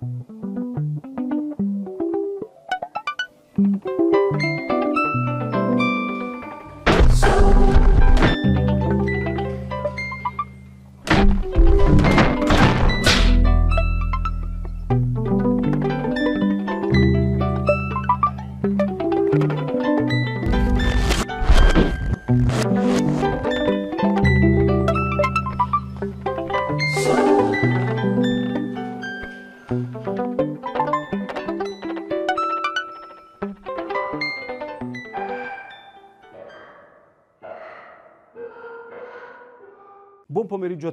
Thank you.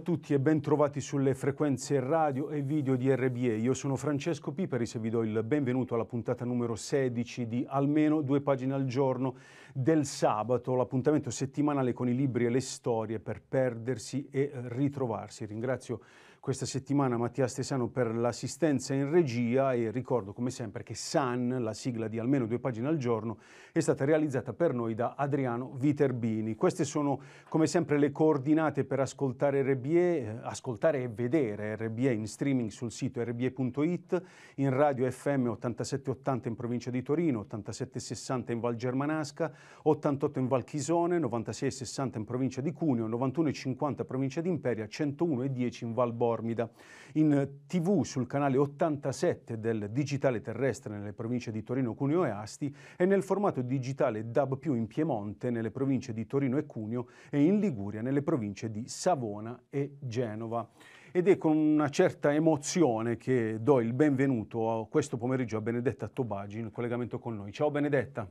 tutti e ben trovati sulle frequenze radio e video di RBE. Io sono Francesco Piperi e vi do il benvenuto alla puntata numero 16 di Almeno due pagine al giorno del sabato, l'appuntamento settimanale con i libri e le storie per perdersi e ritrovarsi. Ringrazio questa settimana Mattia Stesano per l'assistenza in regia e ricordo come sempre che SAN, la sigla di almeno due pagine al giorno, è stata realizzata per noi da Adriano Viterbini. Queste sono come sempre le coordinate per ascoltare RBE, eh, ascoltare e vedere RBE in streaming sul sito rbe.it, in radio FM 8780 in provincia di Torino, 8760 in Val Germanasca, 88 in Val Chisone, 9660 in provincia di Cuneo, 91,50 in provincia di Imperia, 101 e 10 in Val Bormida in tv sul canale 87 del digitale terrestre nelle province di Torino, Cuneo e Asti e nel formato digitale DAB più in Piemonte nelle province di Torino e Cuneo e in Liguria nelle province di Savona e Genova ed è con una certa emozione che do il benvenuto a questo pomeriggio a Benedetta Tobagi in collegamento con noi. Ciao Benedetta.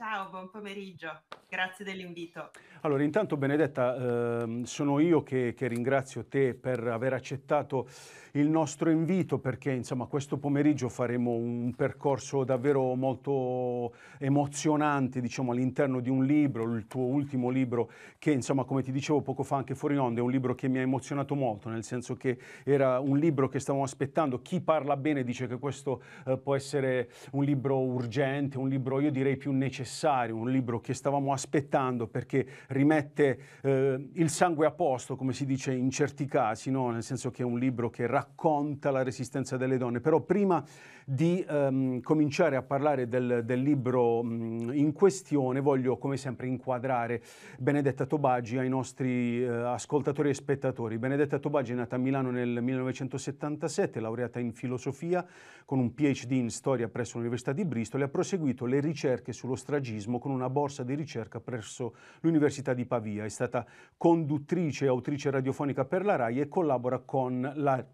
Ciao, buon pomeriggio, grazie dell'invito. Allora, intanto Benedetta, ehm, sono io che, che, ringrazio te per aver accettato il nostro invito perché insomma questo pomeriggio faremo un percorso davvero molto emozionante diciamo all'interno di un libro, il tuo ultimo libro che insomma come ti dicevo poco fa anche fuori onda è un libro che mi ha emozionato molto nel senso che era un libro che stavamo aspettando, chi parla bene dice che questo eh, può essere un libro urgente, un libro io direi più necessario necessario, un libro che stavamo aspettando perché rimette eh, il sangue a posto, come si dice in certi casi, no? nel senso che è un libro che racconta la resistenza delle donne. Però prima di ehm, cominciare a parlare del, del libro mh, mm, in questione, voglio come sempre inquadrare Benedetta Tobagi ai nostri eh, ascoltatori e spettatori. Benedetta Tobagi è nata a Milano nel 1977, laureata in filosofia con un PhD in storia presso l'Università di Bristol e ha proseguito le ricerche sullo straordinario suffragismo con una borsa di ricerca presso l'Università di Pavia. È stata conduttrice e autrice radiofonica per la RAI e collabora con la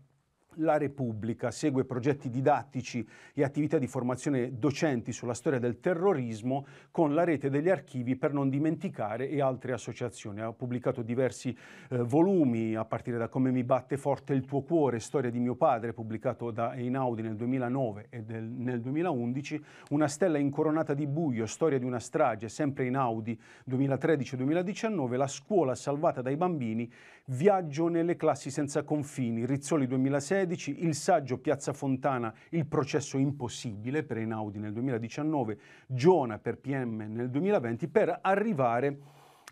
la Repubblica segue progetti didattici e attività di formazione docenti sulla storia del terrorismo con la rete degli archivi per non dimenticare e altre associazioni. Ha pubblicato diversi eh, volumi a partire da Come mi batte forte il tuo cuore, storia di mio padre, pubblicato da Einaudi nel 2009 e del, nel 2011, Una stella incoronata di buio, storia di una strage, sempre Einaudi 2013-2019, La scuola salvata dai bambini, Viaggio nelle classi senza confini, Rizzoli 2006 2013, il saggio Piazza Fontana, il processo impossibile per Einaudi nel 2019, Giona per PM nel 2020, per arrivare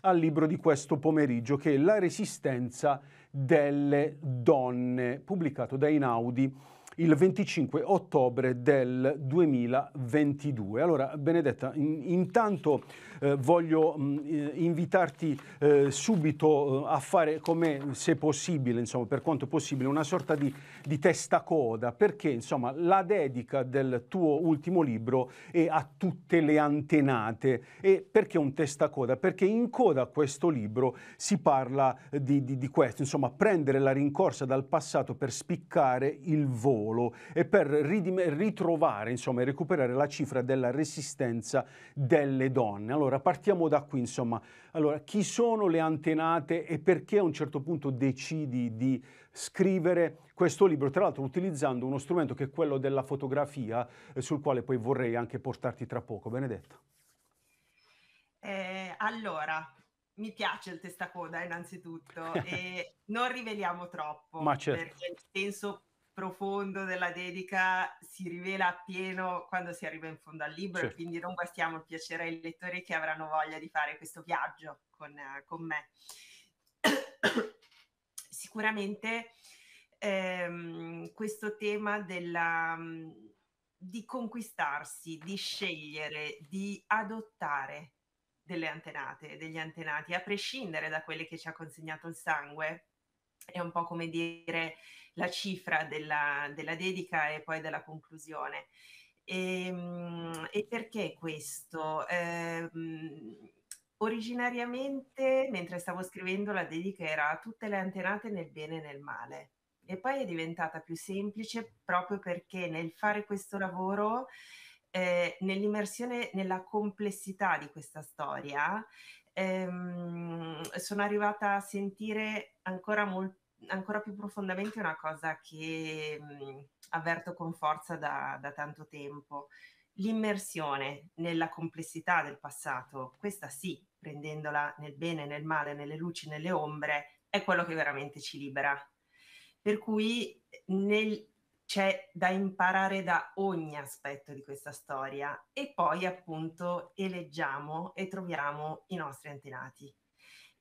al libro di questo pomeriggio che è La resistenza delle donne, pubblicato da Einaudi il 25 ottobre del 2022. Allora, Benedetta, in, intanto eh, voglio mh, mm, eh, invitarti eh, subito eh, a fare come se possibile, insomma, per quanto possibile, una sorta di, di testacoda, perché insomma, la dedica del tuo ultimo libro è a tutte le antenate. E perché un testacoda? Perché in coda a questo libro si parla eh, di, di, di questo, insomma, prendere la rincorsa dal passato per spiccare il volo ruolo e per ritrovare, insomma, e recuperare la cifra della resistenza delle donne. Allora, partiamo da qui, insomma. Allora, chi sono le antenate e perché a un certo punto decidi di scrivere questo libro, tra l'altro utilizzando uno strumento che è quello della fotografia, eh, sul quale poi vorrei anche portarti tra poco. Benedetta. Eh, allora, mi piace il testacoda innanzitutto e non riveliamo troppo, Ma certo. perché il senso profondo della dedica si rivela appieno quando si arriva in fondo al libro certo. quindi non bastiamo il piacere ai lettori che avranno voglia di fare questo viaggio con, con me. Sicuramente ehm, questo tema della, di conquistarsi, di scegliere, di adottare delle antenate, degli antenati, a prescindere da quelle che ci ha consegnato il sangue, è un po' come dire la cifra della, della dedica e poi della conclusione. E, ehm, e perché questo? Eh, originariamente, mentre stavo scrivendo, la dedica era a tutte le antenate nel bene e nel male. E poi è diventata più semplice proprio perché nel fare questo lavoro, eh, nell'immersione nella complessità di questa storia, ehm, sono arrivata a sentire ancora molto ancora più profondamente una cosa che mh, mhmm, avverto con forza da, da tanto tempo. L'immersione nella complessità del passato, questa sì, prendendola nel bene, nel male, nelle luci, nelle ombre, è quello che veramente ci libera. Per cui nel, c'è da imparare da ogni aspetto di questa storia e poi appunto eleggiamo e troviamo i nostri antenati.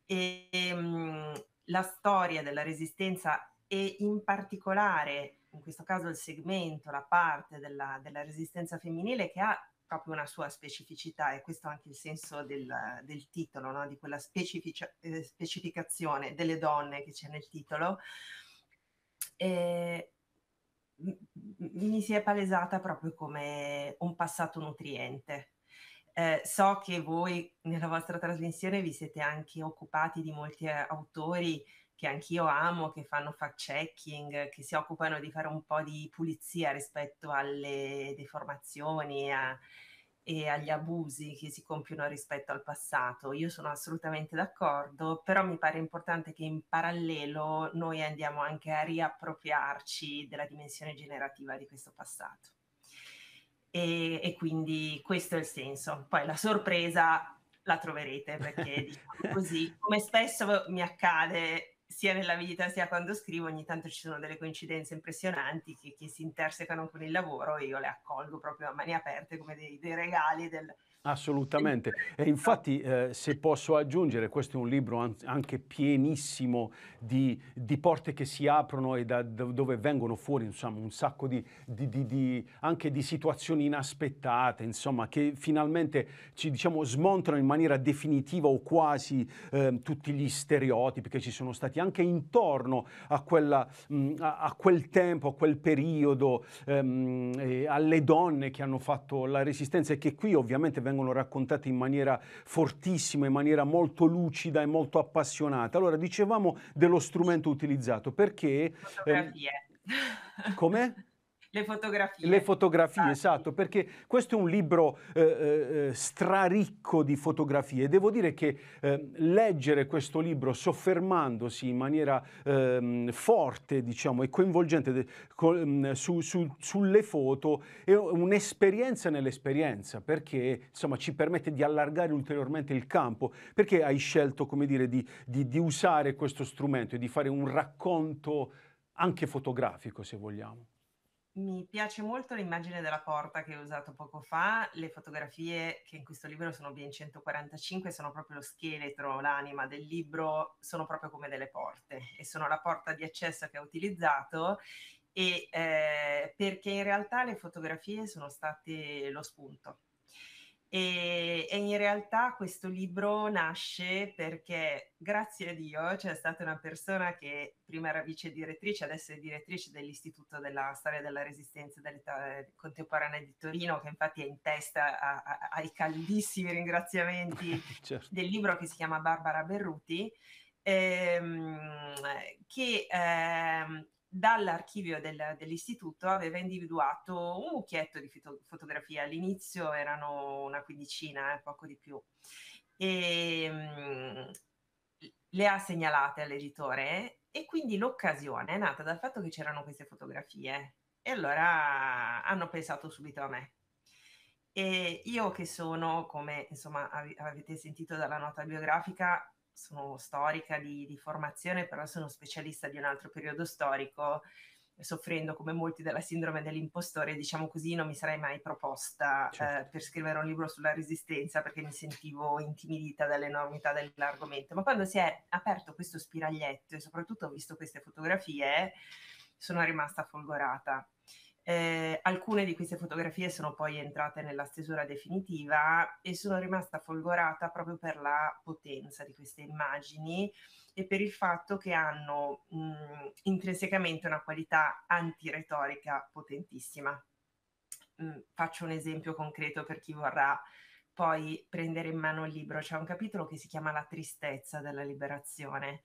E, ehm, la storia della resistenza e in particolare, in questo caso, il segmento, la parte della, della resistenza femminile che ha proprio una sua specificità e questo è anche il senso del, del titolo, no? di quella specific- eh, specificazione delle donne che c'è nel titolo. E mi si è palesata proprio come un passato nutriente, eh, so che voi nella vostra trasmissione vi siete anche occupati di molti eh, autori che anch'io amo, che fanno fact-checking, che si occupano di fare un po' di pulizia rispetto alle deformazioni a, e agli abusi che si compiono rispetto al passato. Io sono assolutamente d'accordo, però mi pare importante che in parallelo noi andiamo anche a riappropriarci della dimensione generativa di questo passato e, e quindi questo è il senso. Poi la sorpresa la troverete perché diciamo così, come spesso mi accade sia nella vita sia quando scrivo, ogni tanto ci sono delle coincidenze impressionanti che, che si intersecano con il lavoro e io le accolgo proprio a mani aperte come dei, dei regali del, Assolutamente, e infatti eh, se posso aggiungere, questo è un libro an- anche pienissimo di, di, porte che si aprono e da, da dove vengono fuori insomma, un sacco di, di, anche di situazioni inaspettate, insomma, che finalmente ci diciamo, smontano in maniera definitiva o quasi eh, tutti gli stereotipi che ci sono stati anche intorno a, quella, mh, mm, a, a quel tempo, a quel periodo, ehm, alle donne che hanno fatto la resistenza e che qui ovviamente vengono vengono raccontate in maniera fortissima, in maniera molto lucida e molto appassionata. Allora, dicevamo dello strumento utilizzato, perché... Ehm, Fotografie. Eh, Come? le fotografie. Le fotografie, esatto, esatto perché questo è un libro eh, eh, eh straricco di fotografie. Devo dire che eh, leggere questo libro soffermandosi in maniera ehm, forte, diciamo, e coinvolgente de, co, mm, su, su, sulle foto è un'esperienza nell'esperienza, perché insomma ci permette di allargare ulteriormente il campo. Perché hai scelto, come dire, di, di, di usare questo strumento e di fare un racconto anche fotografico, se vogliamo? Mi piace molto l'immagine della porta che ho usato poco fa, le fotografie che in questo libro sono ben 145 sono proprio lo scheletro, l'anima del libro, sono proprio come delle porte e sono la porta di accesso che ho utilizzato e, eh, perché in realtà le fotografie sono state lo spunto e, e, in realtà questo libro nasce perché, grazie a Dio, c'è stata una persona che prima era vice direttrice, adesso è direttrice dell'Istituto della Storia della Resistenza dell'Età Contemporanea di Torino, che infatti è in testa a, a, ai caldissimi ringraziamenti certo. del libro che si chiama Barbara Berruti, ehm, che ehm, dall'archivio del, dell'istituto aveva individuato un mucchietto di fito- fotografie, all'inizio erano una quindicina, eh, poco di più, e ehm, le ha segnalate all'editore e quindi l'occasione è nata dal fatto che c'erano queste fotografie e allora hanno pensato subito a me. E io che sono, come insomma av- avete sentito dalla nota biografica, sono storica di, di formazione, però sono specialista di un altro periodo storico soffrendo come molti della sindrome dell'impostore, diciamo così, non mi sarei mai proposta eh, certo. eh, per scrivere un libro sulla resistenza perché mi sentivo intimidita dall'enormità dell'argomento. Ma quando si è aperto questo spiraglietto e soprattutto ho visto queste fotografie, sono rimasta folgorata. Eh, alcune di queste fotografie sono poi entrate nella stesura definitiva e sono rimasta folgorata proprio per la potenza di queste immagini e per il fatto che hanno mh, mhmm, intrinsecamente una qualità antiretorica potentissima. Mh, mhmm, faccio un esempio concreto per chi vorrà poi prendere in mano il libro. C'è un capitolo che si chiama La tristezza della liberazione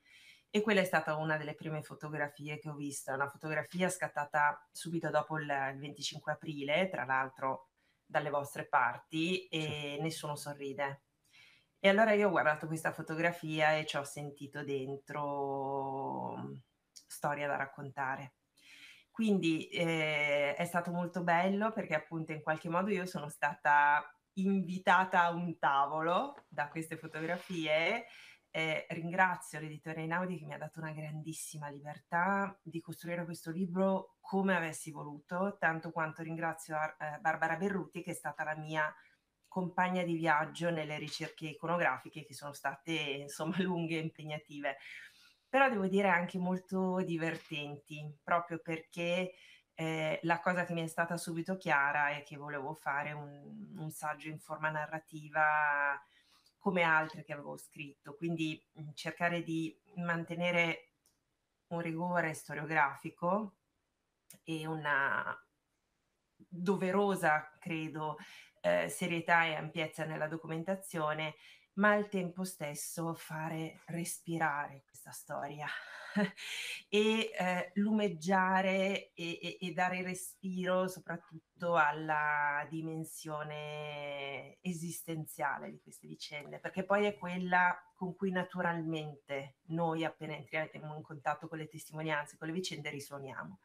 e quella è stata una delle prime fotografie che ho visto, una fotografia scattata subito dopo il 25 aprile, tra l'altro dalle vostre parti e sì. nessuno sorride. E allora io ho guardato questa fotografia e ci ho sentito dentro mm, storia da raccontare. Quindi eh, è stato molto bello perché appunto in qualche modo io sono stata invitata a un tavolo da queste fotografie eh, ringrazio l'editore Einaudi che mi ha dato una grandissima libertà di costruire questo libro come avessi voluto, tanto quanto ringrazio Ar- eh, Barbara Berruti che è stata la mia compagna di viaggio nelle ricerche iconografiche che sono state insomma lunghe e impegnative, però devo dire anche molto divertenti, proprio perché eh, la cosa che mi è stata subito chiara è che volevo fare un, un saggio in forma narrativa come altre che avevo scritto, quindi mhmm, cercare di mantenere un rigore storiografico e una doverosa, credo, eh, serietà e ampiezza nella documentazione ma al tempo stesso fare respirare questa storia e eh, lumeggiare e, e, e dare respiro soprattutto alla dimensione esistenziale di queste vicende, perché poi è quella con cui naturalmente noi appena entriamo in contatto con le testimonianze, con le vicende, risuoniamo.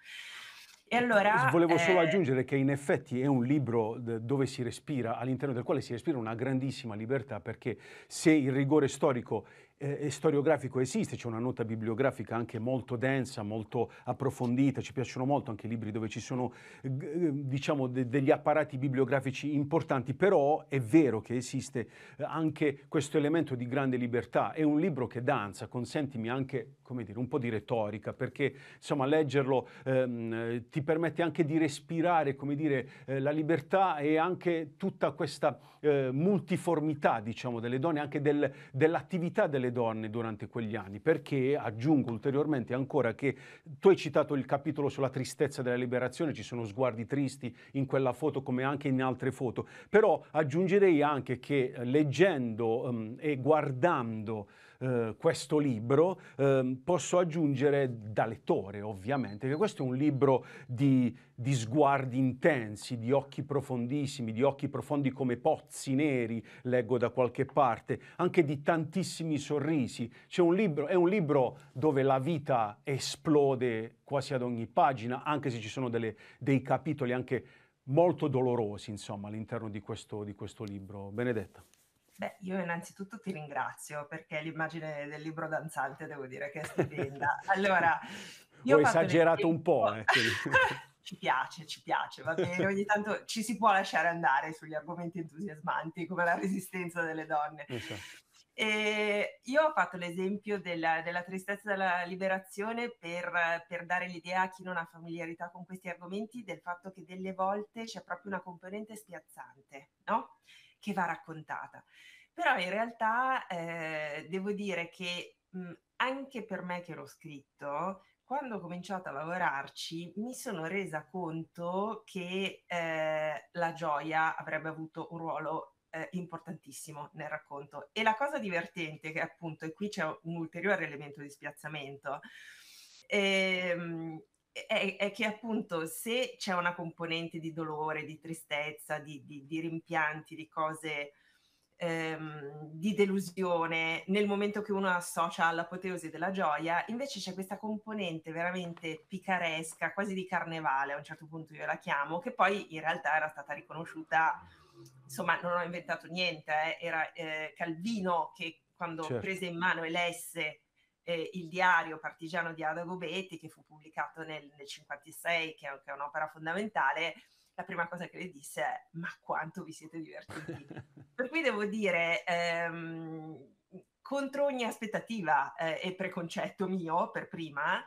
E allora, Volevo solo eh... aggiungere che in effetti è un libro dove si respira, all'interno del quale si respira una grandissima libertà, perché se il rigore storico eh, eh, storiografico esiste, c'è una nota bibliografica anche molto densa, molto approfondita, ci piacciono molto anche i libri dove ci sono eh, eh, diciamo de- degli apparati bibliografici importanti, però è vero che esiste anche questo elemento di grande libertà, è un libro che danza, consentimi anche come dire, un po' di retorica, perché insomma leggerlo ehm, ti permette anche di respirare come dire, eh, la libertà e anche tutta questa eh, multiformità diciamo, delle donne, anche del, dell'attività delle donne donne durante quegli anni, perché aggiungo ulteriormente ancora che tu hai citato il capitolo sulla tristezza della liberazione, ci sono sguardi tristi in quella foto come anche in altre foto, però aggiungerei anche che eh, leggendo um, e guardando eh, questo libro, eh, posso aggiungere da lettore ovviamente che questo è un libro di, di, sguardi intensi, di occhi profondissimi, di occhi profondi come pozzi neri, leggo da qualche parte, anche di tantissimi sorrisi. Un libro, è un libro dove la vita esplode quasi ad ogni pagina, anche se ci sono delle, dei capitoli anche molto dolorosi, insomma, all'interno di questo, di questo libro. Benedetta. Beh, io innanzitutto ti ringrazio perché l'immagine del libro danzante devo dire che è stupenda. Allora, io ho esagerato un po'. Eh. ci piace, ci piace, va bene, ogni tanto ci si può lasciare andare sugli argomenti entusiasmanti come la resistenza delle donne. E io ho fatto l'esempio della, della tristezza della liberazione per, per, dare l'idea a chi non ha familiarità con questi argomenti del fatto che delle volte c'è proprio una componente spiazzante, no? Che va raccontata. Però in realtà eh, devo dire che mh, mhmm, anche per me che l'ho scritto, quando ho cominciato a lavorarci mi sono resa conto che eh, la gioia avrebbe avuto un ruolo eh, importantissimo nel racconto. E la cosa divertente, che appunto, e qui c'è un ulteriore elemento di spiazzamento, ehm, è, è, che appunto se c'è una componente di dolore, di tristezza, di, di, di rimpianti, di cose ehm, di delusione nel momento che uno associa all'apoteosi della gioia, invece c'è questa componente veramente picaresca, quasi di carnevale a un certo punto io la chiamo, che poi in realtà era stata riconosciuta, insomma non ho inventato niente, eh, era eh, Calvino che quando certo. prese in mano e lesse eh, il diario partigiano di Ada Gobetti, che fu pubblicato nel, 1956, che che è, un'opera fondamentale, la prima cosa che le disse è ma quanto vi siete divertiti. per cui devo dire... Ehm, contro ogni aspettativa eh, e preconcetto mio per prima,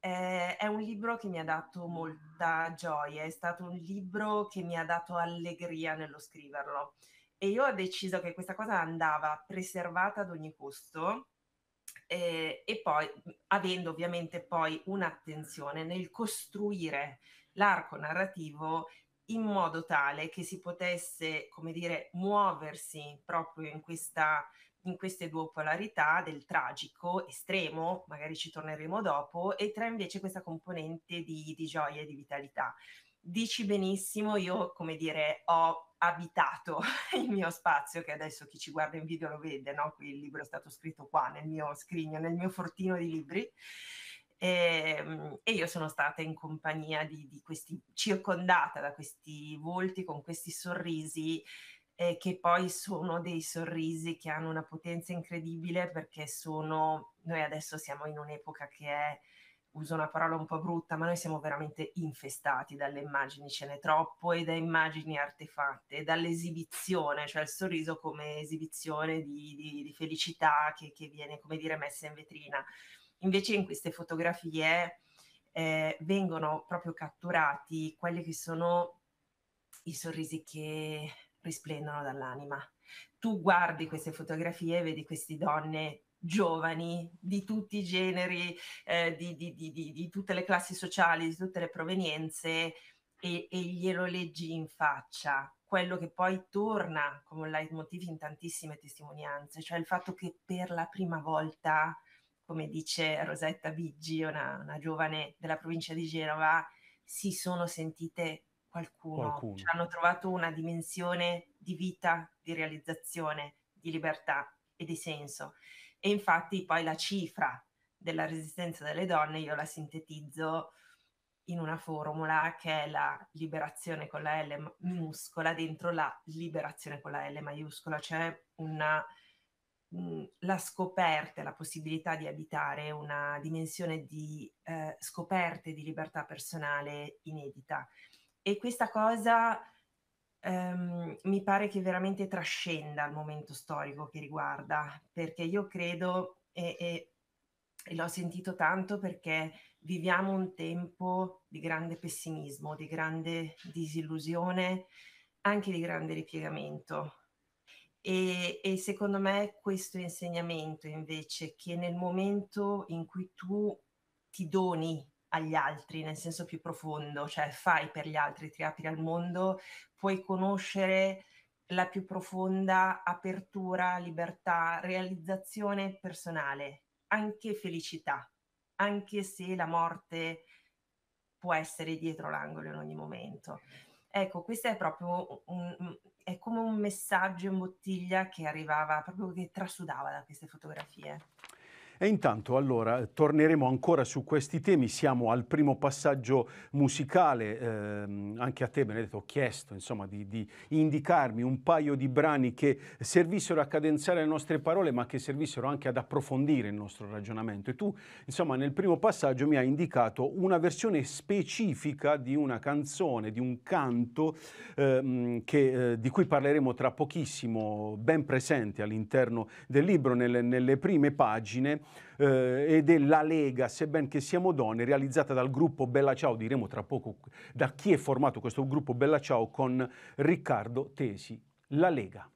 eh, è un libro che mi ha dato molta gioia, è stato un libro che mi ha dato allegria nello scriverlo e io ho deciso che questa cosa andava preservata ad ogni costo eh, e poi avendo ovviamente poi un'attenzione nel costruire l'arco narrativo in modo tale che si potesse, come dire, muoversi proprio in, questa, in queste due polarità del tragico estremo, magari ci torneremo dopo, e tra invece questa componente di, di gioia e di vitalità. Dici benissimo, io come dire, ho abitato il mio spazio, che adesso chi ci guarda in video lo vede, no? Qui il libro è stato scritto qua nel mio scrigno, nel mio fortino di libri e, ehm, e, io sono stata in compagnia di, di, questi, circondata da questi volti con questi sorrisi eh, che poi sono dei sorrisi che hanno una potenza incredibile perché sono, noi adesso siamo in un'epoca che è, uso una parola un po' brutta, ma noi siamo veramente infestati dalle immagini, ce n'è troppo e da immagini artefatte, e dall'esibizione, cioè il sorriso come esibizione di, di, di felicità che, che viene, come dire, messa in vetrina Invece in queste fotografie eh, vengono proprio catturati quelli che sono i sorrisi che risplendono dall'anima. Tu guardi queste fotografie e vedi queste donne giovani di tutti i generi, eh, di, di, di, di, tutte le classi sociali, di tutte le provenienze e, e glielo leggi in faccia quello che poi torna come un leitmotiv in tantissime testimonianze, cioè il fatto che per la prima volta come dice Rosetta Biggi, una, una giovane della provincia di Genova, si sono sentite qualcuno, qualcuno. Cioè hanno trovato una dimensione di vita, di realizzazione, di libertà e di senso. E infatti poi la cifra della resistenza delle donne io la sintetizzo in una formula che è la liberazione con la L minuscola dentro la liberazione con la L maiuscola, cioè una Mhmm, la scoperta la possibilità di abitare una dimensione di eh, scoperte di libertà personale inedita. E questa cosa ehm, mi pare che veramente trascenda il momento storico che riguarda, perché io credo, e, e, e l'ho sentito tanto perché viviamo un tempo di grande pessimismo, di grande disillusione, anche di grande ripiegamento e, e, secondo me questo insegnamento invece che nel momento in cui tu ti doni agli altri nel senso più profondo, cioè fai per gli altri, ti apri al mondo, puoi conoscere la più profonda apertura, libertà, realizzazione personale, anche felicità, anche se la morte può essere dietro l'angolo in ogni momento. Ecco, questa è proprio un, è come un messaggio in bottiglia che arrivava, proprio che trasudava da queste fotografie. E intanto allora torneremo ancora su questi temi, siamo al primo passaggio musicale, ehm, anche a te Benedetto ho chiesto insomma, di, di, indicarmi un paio di brani che servissero a cadenzare le nostre parole ma che servissero anche ad approfondire il nostro ragionamento e tu insomma nel primo passaggio mi hai indicato una versione specifica di una canzone, di un canto ehm, che, eh, di cui parleremo tra pochissimo, ben presente all'interno del libro, nelle, nelle prime pagine eh, ed è La Lega, Sebben che siamo donne, realizzata dal gruppo Bella Ciao, diremo tra poco da chi è formato questo gruppo Bella Ciao con Riccardo Tesi. La Lega.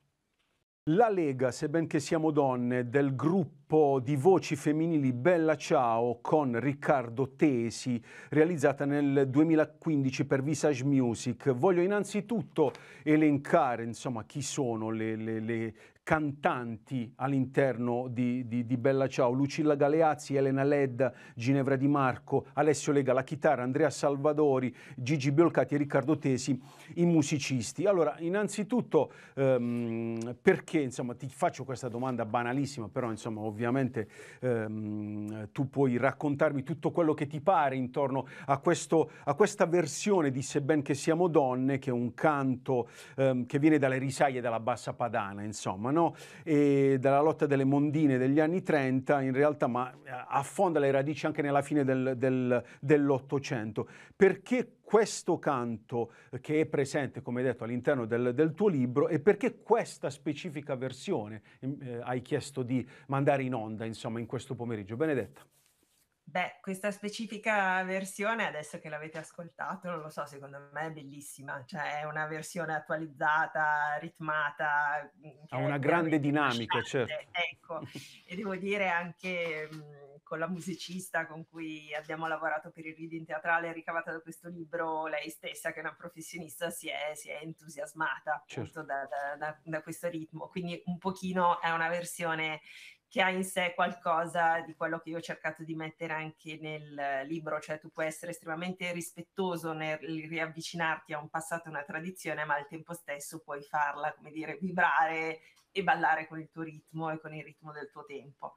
La Lega, Sebben che siamo donne, del gruppo gruppo di voci femminili Bella Ciao con Riccardo Tesi, realizzata nel 2015 per Visage Music. Voglio innanzitutto elencare insomma, chi sono le, le, le cantanti all'interno di, di, di, Bella Ciao, Lucilla Galeazzi, Elena Ledda, Ginevra Di Marco, Alessio Lega la chitarra, Andrea Salvadori, Gigi Biolcati e Riccardo Tesi i musicisti. Allora, innanzitutto ehm, perché, insomma, ti faccio questa domanda banalissima, però insomma ovviamente ovviamente ehm, tu puoi raccontarmi tutto quello che ti pare intorno a, questo, a questa versione di Sebben che siamo donne, che è un canto ehm, che viene dalle risaie della bassa padana, insomma, no? e dalla lotta delle mondine degli anni 30, in realtà, ma eh, affonda le radici anche nella fine del, del, dell'Ottocento. Perché questo canto che è presente, come detto, all'interno del, del tuo libro e perché questa specifica versione eh, hai chiesto di mandare in onda, insomma, in questo pomeriggio. Benedetta. Beh, questa specifica versione, adesso che l'avete ascoltato, non lo so, secondo me è bellissima, cioè è una versione attualizzata, ritmata. Mhmm, ha una grande dinamica, certo. Ecco, e devo dire anche mh, mhmm, con la musicista con cui abbiamo lavorato per il reading teatrale ricavata da questo libro, lei stessa, che è una professionista, si è, si è entusiasmata appunto certo. da, da, da, da questo ritmo. Quindi un pochino è una versione che ha in sé qualcosa di quello che io ho cercato di mettere anche nel libro, cioè tu puoi essere estremamente rispettoso nel riavvicinarti a un passato, e una tradizione, ma al tempo stesso puoi farla, come dire, vibrare e ballare con il tuo ritmo e con il ritmo del tuo tempo.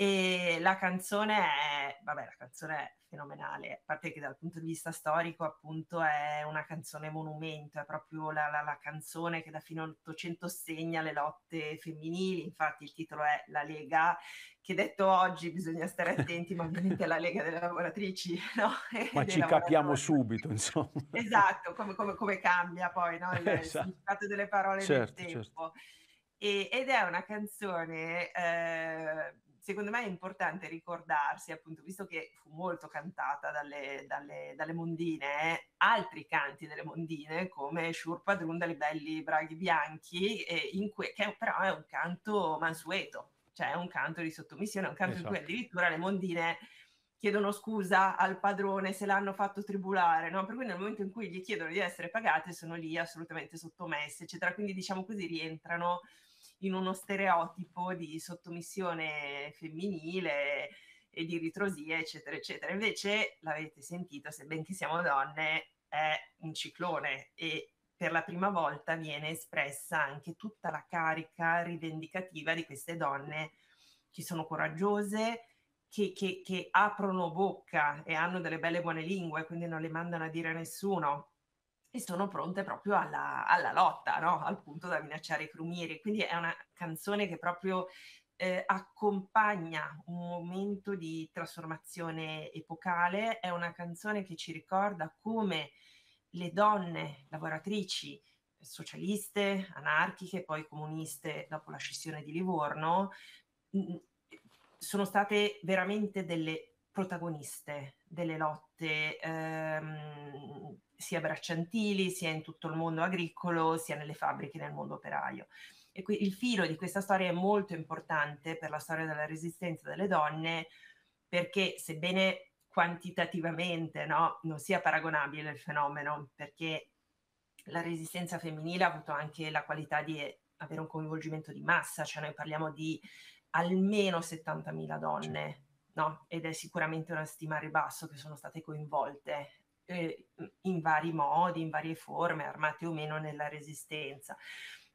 E la canzone è, vabbè, la canzone è fenomenale, a parte che dal punto di vista storico, appunto, è una canzone monumento, è proprio la, la, la canzone che da fino all'Ottocento segna le lotte femminili. Infatti, il titolo è La Lega, che detto oggi bisogna stare attenti, ma ovviamente è la Lega delle lavoratrici, no? Ma ci capiamo subito, insomma. Esatto, come, come, come cambia poi no? il, esatto. significato delle parole certo, del certo. tempo. Certo. E, ed è una canzone. Eh, secondo me è importante ricordarsi, appunto, visto che fu molto cantata dalle, dalle, dalle mondine, altri canti delle mondine come Sciurpadrun delle belli braghi bianchi, que- che però è un canto mansueto, cioè è un canto di sottomissione, è un canto esatto. in cui esatto. addirittura le mondine chiedono scusa al padrone se l'hanno fatto tribulare, no? per cui nel momento in cui gli chiedono di essere pagate sono lì assolutamente sottomesse, eccetera. Quindi diciamo così rientrano in uno stereotipo di sottomissione femminile e di ritrosia, eccetera, eccetera. Invece l'avete sentito, se benché siamo donne, è un ciclone e per la prima volta viene espressa anche tutta la carica rivendicativa di queste donne che sono coraggiose, che, che, che aprono bocca e hanno delle belle buone lingue, quindi non le mandano a dire a nessuno, e sono pronte proprio alla, alla lotta, no? al punto da minacciare i crumieri. Quindi è una canzone che proprio eh, accompagna un momento di trasformazione epocale, è una canzone che ci ricorda come le donne lavoratrici eh, socialiste, anarchiche, poi comuniste dopo la scissione di Livorno, mh, mm, mm, sono state veramente delle protagoniste delle lotte ehm, sia bracciantili, sia in tutto il mondo agricolo, sia nelle fabbriche, nel mondo operaio. E qui il filo di questa storia è molto importante per la storia della resistenza delle donne, perché sebbene quantitativamente no, non sia paragonabile il fenomeno, perché la resistenza femminile ha avuto anche la qualità di avere un coinvolgimento di massa, cioè noi parliamo di almeno 70.000 donne no? ed è sicuramente una stima a ribasso che sono state coinvolte eh, in vari modi, in varie forme, armate o meno nella resistenza.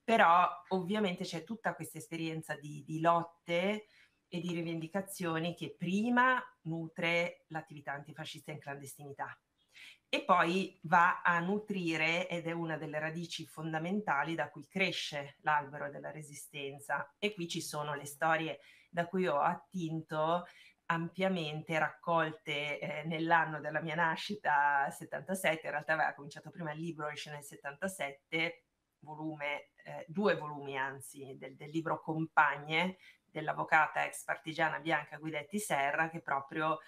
Però ovviamente c'è tutta questa esperienza di, di lotte e di rivendicazioni che prima nutre l'attività antifascista in clandestinità e poi va a nutrire, ed è una delle radici fondamentali da cui cresce l'albero della resistenza. E qui ci sono le storie da cui ho attinto ampiamente raccolte eh, nell'anno della mia nascita 77, in realtà aveva cominciato prima il libro, esce nel 77, volume, eh, due volumi anzi, del, del libro Compagne dell'avvocata ex partigiana Bianca Guidetti Serra che proprio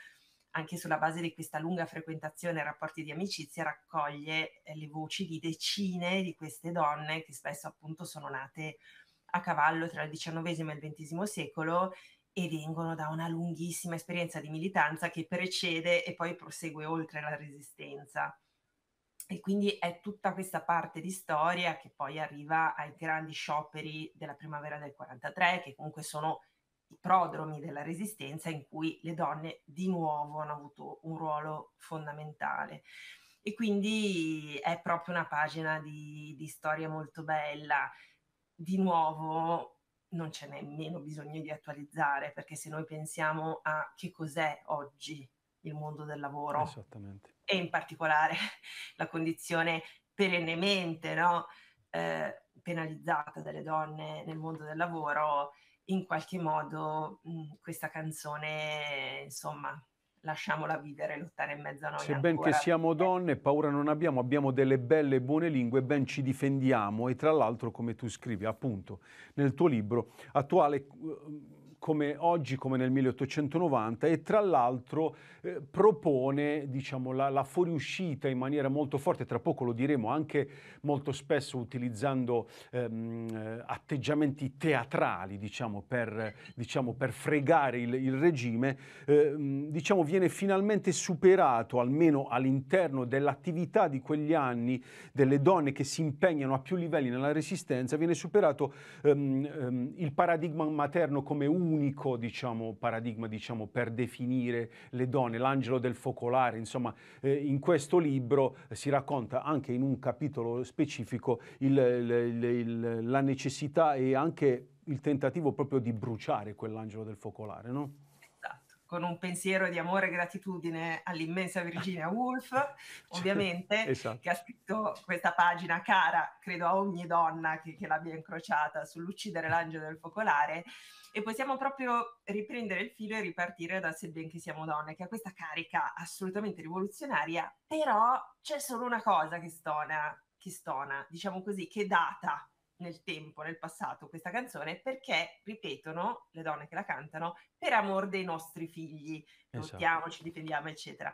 anche sulla base di questa lunga frequentazione e rapporti di amicizia, raccoglie eh, le voci di decine di queste donne che spesso appunto sono nate a cavallo tra il XIX e il XX secolo e vengono da una lunghissima esperienza di militanza che precede e poi prosegue oltre la resistenza. E quindi è tutta questa parte di storia che poi arriva ai grandi scioperi della primavera del 43, che comunque sono i prodromi della resistenza in cui le donne di nuovo hanno avuto un ruolo fondamentale. E quindi è proprio una pagina di, di storia molto bella. Di nuovo non c'è nemmeno bisogno di attualizzare, perché se noi pensiamo a che cos'è oggi il mondo del lavoro e in particolare la condizione perennemente no, eh, penalizzata delle donne nel mondo del lavoro, in qualche modo mh, questa canzone, insomma, lasciamola vivere l'ottare in mezzo a noi. Se Sebbene che siamo donne, paura non abbiamo, abbiamo delle belle e buone lingue, ben ci difendiamo e tra l'altro, come tu scrivi appunto nel tuo libro, attuale come oggi come nel 1890 e tra l'altro eh, propone diciamo, la, la, fuoriuscita in maniera molto forte, tra poco lo diremo anche molto spesso utilizzando ehm, atteggiamenti teatrali diciamo, per, diciamo, per fregare il, il regime, eh, diciamo, viene finalmente superato almeno all'interno dell'attività di quegli anni delle donne che si impegnano a più livelli nella resistenza, viene superato ehm, ehm, il paradigma materno come uno unico diciamo, paradigma diciamo, per definire le donne, l'angelo del focolare, insomma eh, in questo libro si racconta anche in un capitolo specifico il, il, il, la necessità e anche il tentativo proprio di bruciare quell'angelo del focolare, no? Esatto. con un pensiero di amore e gratitudine all'immensa Virginia Woolf, cioè, ovviamente, esatto. che ha scritto questa pagina cara, credo a ogni donna che, che l'abbia incrociata, sull'uccidere l'angelo del focolare, e possiamo proprio riprendere il filo e ripartire da Sebbene siamo donne, che ha questa carica assolutamente rivoluzionaria, però c'è solo una cosa che stona, che stona, diciamo così, che data nel tempo, nel passato, questa canzone perché ripetono le donne che la cantano per amor dei nostri figli, lottiamo, esatto. ci difendiamo, eccetera.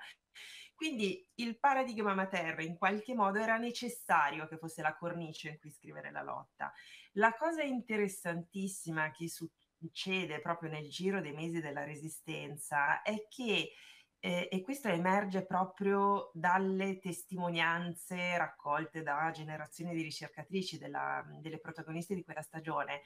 Quindi il paradigma materno in qualche modo era necessario che fosse la cornice in cui scrivere la lotta. La cosa interessantissima che su succede proprio nel giro dei mesi della resistenza è che eh, e questo emerge proprio dalle testimonianze raccolte da generazioni di ricercatrici della, delle protagoniste di quella stagione,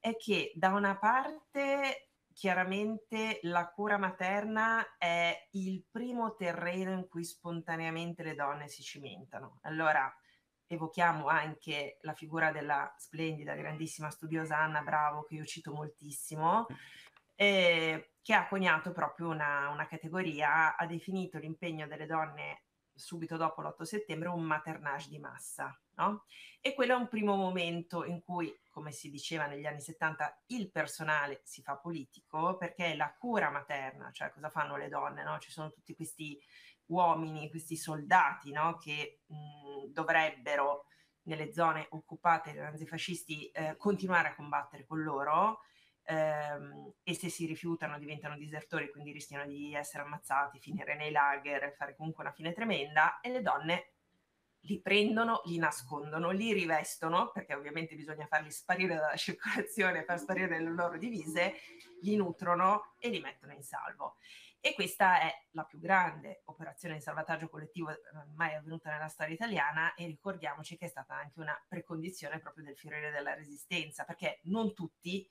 è che da una parte chiaramente la cura materna è il primo terreno in cui spontaneamente le donne si cimentano. Allora, evochiamo anche la figura della splendida, grandissima studiosa Anna Bravo, che io cito moltissimo, eh, che ha coniato proprio una, una categoria, ha definito l'impegno delle donne subito dopo l'8 settembre un maternage di massa. No? E quello è un primo momento in cui, come si diceva negli anni 70, il personale si fa politico perché la cura materna, cioè cosa fanno le donne? No? Ci sono tutti questi uomini, questi soldati no? che mh, dovrebbero nelle zone occupate dai nazifascisti eh, continuare a combattere con loro ehm, e se si rifiutano diventano disertori, quindi rischiano di essere ammazzati, finire nei lager, fare comunque una fine tremenda e le donne li prendono, li nascondono, li rivestono, perché ovviamente bisogna farli sparire dalla circolazione, far sparire le loro divise, li nutrono e li mettono in salvo. E questa è la più grande operazione di salvataggio collettivo eh, mai avvenuta nella storia italiana e ricordiamoci che è stata anche una precondizione proprio del Fiorire della Resistenza, perché non tutti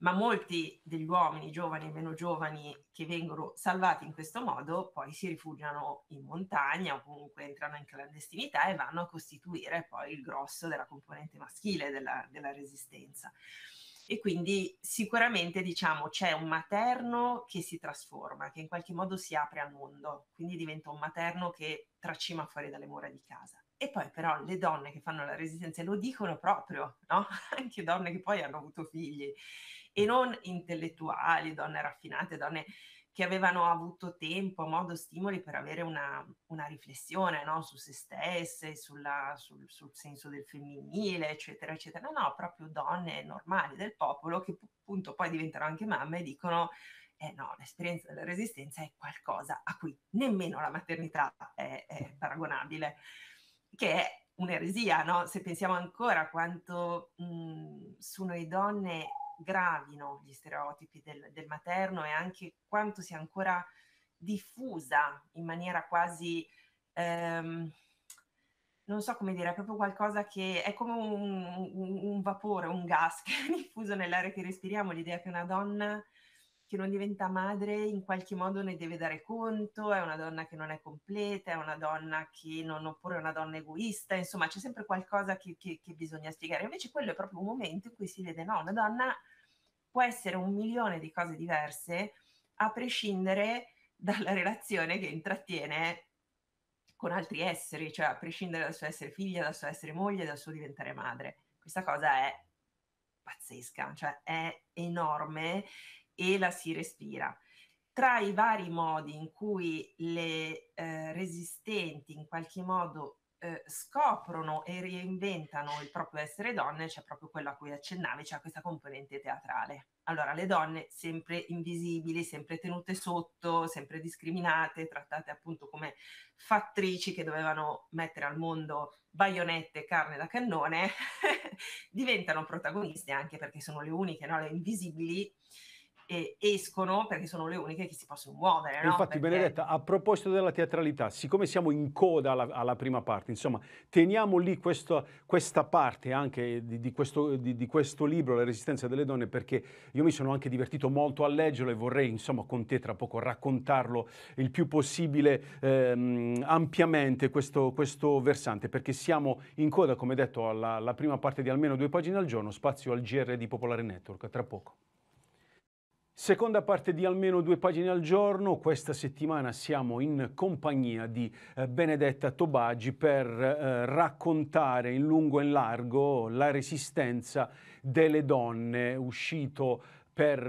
ma molti degli uomini giovani e meno giovani che vengono salvati in questo modo poi si rifugiano in montagna o comunque entrano in clandestinità e vanno a costituire poi il grosso della componente maschile della, della resistenza. E quindi sicuramente diciamo c'è un materno che si trasforma, che in qualche modo si apre al mondo, quindi diventa un materno che tracima fuori dalle mura di casa. E poi però le donne che fanno la resistenza lo dicono proprio, no? Anche donne che poi hanno avuto figli e non intellettuali, donne raffinate, donne che avevano avuto tempo, modo, stimoli per avere una, una riflessione no? su se stesse, sulla, sul, sul, senso del femminile, eccetera, eccetera. No, no, proprio donne normali del popolo che appunto poi diventano anche mamme e dicono eh no, l'esperienza della resistenza è qualcosa a cui nemmeno la maternità è, è paragonabile, che è un'eresia, no? Se pensiamo ancora quanto mh, mhmm, su noi donne gravino gli stereotipi del, del materno e anche quanto sia ancora diffusa in maniera quasi, ehm, non so come dire, è proprio qualcosa che è come un, un, un vapore, un gas che è diffuso nell'aria che respiriamo, l'idea che una donna che non diventa madre in qualche modo ne deve dare conto, è una donna che non è completa, è una donna che non, oppure è una donna egoista, insomma c'è sempre qualcosa che, che, che bisogna spiegare. Invece quello è proprio un momento in cui si vede, no, una donna può essere un milione di cose diverse a prescindere dalla relazione che intrattiene con altri esseri, cioè a prescindere dal suo essere figlia, dal suo essere moglie, dal suo diventare madre. Questa cosa è pazzesca, cioè è enorme e la si respira. Tra i vari modi in cui le eh, resistenti in qualche modo eh, scoprono e reinventano il proprio essere donne c'è proprio quello a cui accennavi, c'è cioè questa componente teatrale. Allora, le donne sempre invisibili, sempre tenute sotto, sempre discriminate, trattate appunto come fattrici che dovevano mettere al mondo baionette, e carne da cannone, diventano protagoniste anche perché sono le uniche, no? le invisibili eh, escono perché sono le uniche che si possono muovere. No? Infatti, perché... Benedetta, a proposito della teatralità, siccome siamo in coda alla, alla prima parte, insomma, teniamo lì questo, questa parte anche di, di, questo, di, di, questo, libro, La resistenza delle donne, perché io mi sono anche divertito molto a leggerlo e vorrei, insomma, con te tra poco raccontarlo il più possibile ehm, ampiamente questo, questo, versante, perché siamo in coda, come detto, alla, alla prima parte di almeno due pagine al giorno, spazio al GR di Popolare Network. tra poco. Seconda parte di almeno due pagine al giorno, questa settimana siamo in compagnia di eh, Benedetta Tobagi per eh, raccontare in lungo e in largo la resistenza delle donne, uscito per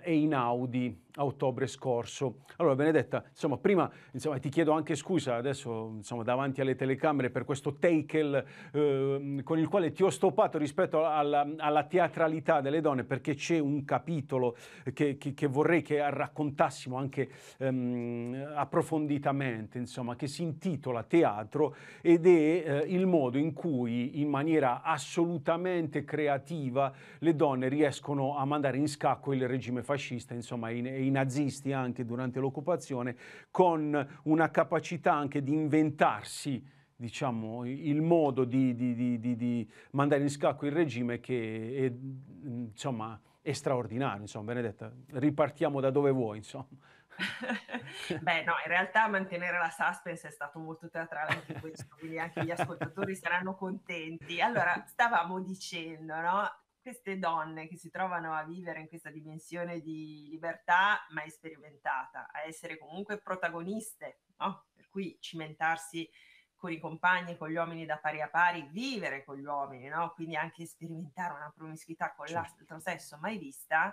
eh, Einaudi a ottobre scorso. Allora Benedetta, insomma, prima insomma, ti chiedo anche scusa adesso insomma, davanti alle telecamere per questo tackle eh, con il quale ti ho stoppato rispetto alla, alla teatralità delle donne perché c'è un capitolo che, che, che vorrei che raccontassimo anche ehm, approfonditamente, insomma, che si intitola Teatro ed è eh, il modo in cui in maniera assolutamente creativa le donne riescono a mandare in scacco il regime fascista, insomma, in, in i nazisti anche durante l'occupazione, con una capacità anche di inventarsi diciamo, il modo di, di, di, di, mandare in scacco il regime che è, insomma, è straordinario, insomma, Benedetta, ripartiamo da dove vuoi, insomma. Beh, no, in realtà mantenere la suspense è stato molto teatrale anche questo, quindi anche gli ascoltatori saranno contenti. Allora, stavamo dicendo, no? queste donne che si trovano a vivere in questa dimensione di libertà mai sperimentata, a essere comunque protagoniste, no? per cui cimentarsi con i compagni, con gli uomini da pari a pari, vivere con gli uomini, no? quindi anche sperimentare una promiscuità con certo. l'altro sesso mai vista,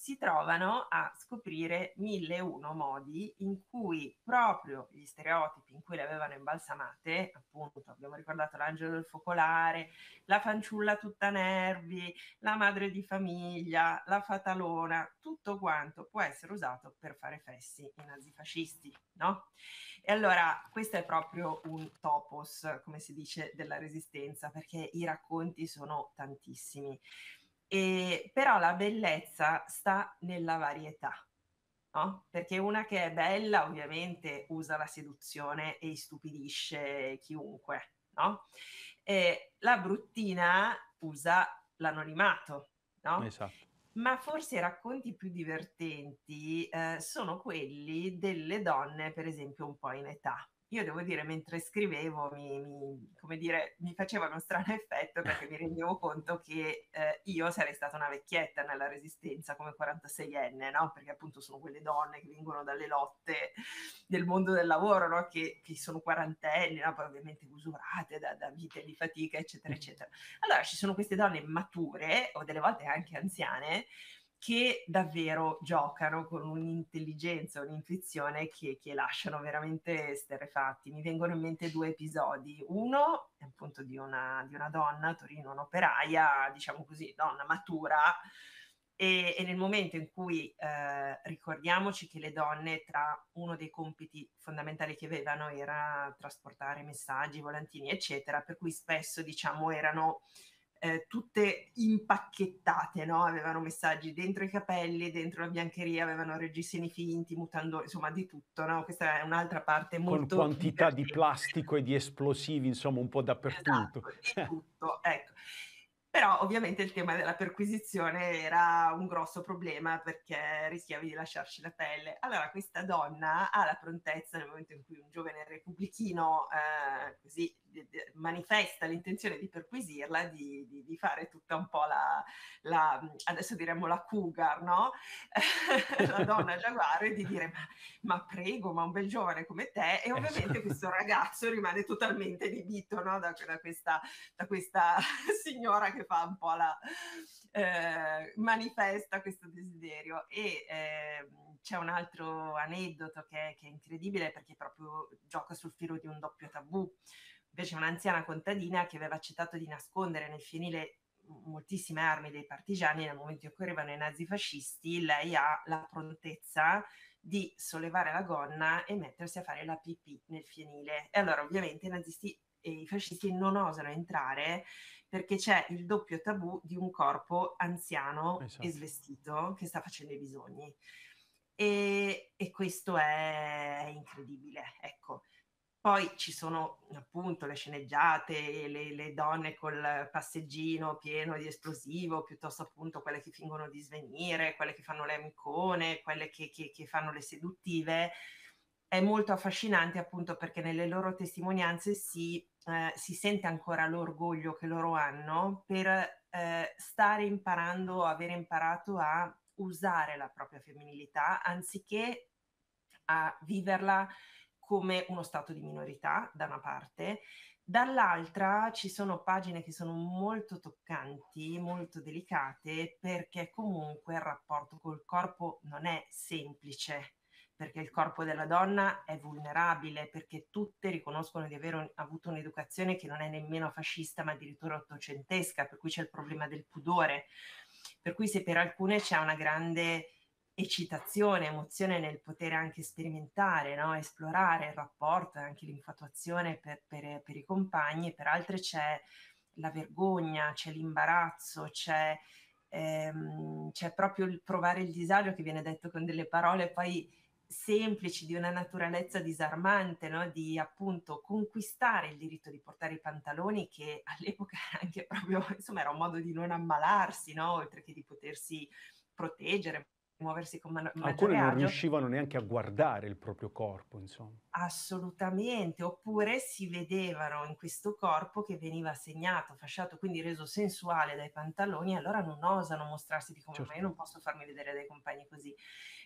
si trovano a scoprire mille e uno modi in cui proprio gli stereotipi in cui le avevano imbalsamate, appunto abbiamo ricordato l'angelo del focolare, la fanciulla tutta nervi, la madre di famiglia, la fatalona, tutto quanto può essere usato per fare fessi i nazifascisti, no? E allora questo è proprio un topos, come si dice, della resistenza, perché i racconti sono tantissimi. E, però la bellezza sta nella varietà, no? perché una che è bella ovviamente usa la seduzione e istupidisce chiunque, no? e la bruttina usa l'anonimato. No? Esatto. Ma forse i racconti più divertenti eh, sono quelli delle donne, per esempio, un po' in età, io devo dire, mentre scrivevo, mi, mi, dire, mi faceva uno strano effetto perché mi rendevo conto che eh, io sarei stata una vecchietta nella resistenza come 46enne, no? Perché appunto sono quelle donne che vengono dalle lotte del mondo del lavoro, no? Che, che sono quarantenni, no? Poi ovviamente usurate da, da vite di fatica, eccetera, eccetera. Allora ci sono queste donne mature o delle volte anche anziane che davvero giocano con un'intelligenza, un'intuizione che, che, lasciano veramente sterrefatti. Mi vengono in mente due episodi. Uno è appunto di una, di una donna Torino, un'operaia, diciamo così, donna matura. E, e nel momento in cui eh, ricordiamoci che le donne, tra uno dei compiti fondamentali che avevano era trasportare messaggi, volantini, eccetera, per cui spesso diciamo erano eh, tutte impacchettate, no? avevano messaggi dentro i capelli, dentro la biancheria, avevano reggiseni finti, mutando, insomma di tutto. No? Questa è un'altra parte molto... Con quantità di plastico e di esplosivi, insomma un po' dappertutto. Esatto, eh. tutto, ecco. Però ovviamente il tema della perquisizione era un grosso problema perché rischiavi di lasciarci la pelle. Allora questa donna ha la prontezza nel momento in cui un giovane repubblichino eh, così di, manifesta l'intenzione di perquisirla, di, di, fare tutta un po' la, la adesso diremmo la cougar, no? la donna giaguaro e di dire ma, ma, prego, ma un bel giovane come te e eh, ovviamente questo ragazzo rimane totalmente libito no? da, da, questa, da questa signora che fa un po' la... Eh, manifesta questo desiderio e eh, c'è un altro aneddoto che che è incredibile perché proprio gioca sul filo di un doppio tabù Invece un'anziana contadina che aveva accettato di nascondere nel fienile moltissime armi dei partigiani nel momento in cui arrivano i nazifascisti, lei ha la prontezza di sollevare la gonna e mettersi a fare la pipì nel fienile. E allora ovviamente i nazisti e i fascisti non osano entrare perché c'è il doppio tabù di un corpo anziano esatto. e svestito che sta facendo i bisogni. E, e questo è incredibile, ecco. Poi ci sono appunto le sceneggiate, le, le, donne col passeggino pieno di esplosivo, piuttosto appunto quelle che fingono di svenire, quelle che fanno le amicone, quelle che, che, che fanno le seduttive. È molto affascinante appunto perché nelle loro testimonianze si, eh, si sente ancora l'orgoglio che loro hanno per eh, stare imparando, avere imparato a usare la propria femminilità anziché a viverla come uno stato di minorità, da una parte, dall'altra ci sono pagine che sono molto toccanti, molto delicate, perché comunque il rapporto col corpo non è semplice, perché il corpo della donna è vulnerabile, perché tutte riconoscono di aver un, avuto un'educazione che non è nemmeno fascista, ma addirittura ottocentesca, per cui c'è il problema del pudore. Per cui se per alcune c'è una grande eccitazione, emozione nel poter anche sperimentare, no? esplorare il rapporto e anche l'infatuazione per, per, per i compagni, e per altre c'è la vergogna, c'è l'imbarazzo, c'è, ehm, c'è proprio il provare il disagio che viene detto con delle parole poi semplici, di una naturalezza disarmante, no? di appunto conquistare il diritto di portare i pantaloni che all'epoca era anche proprio, insomma era un modo di non ammalarsi, no? oltre che di potersi proteggere, muoversi con man- Alcune non riuscivano neanche a guardare il proprio corpo, insomma. Assolutamente, oppure si vedevano in questo corpo che veniva segnato, fasciato, quindi reso sensuale dai pantaloni, allora non osano mostrarsi di come certo. ma io certo. non posso farmi vedere dai compagni così.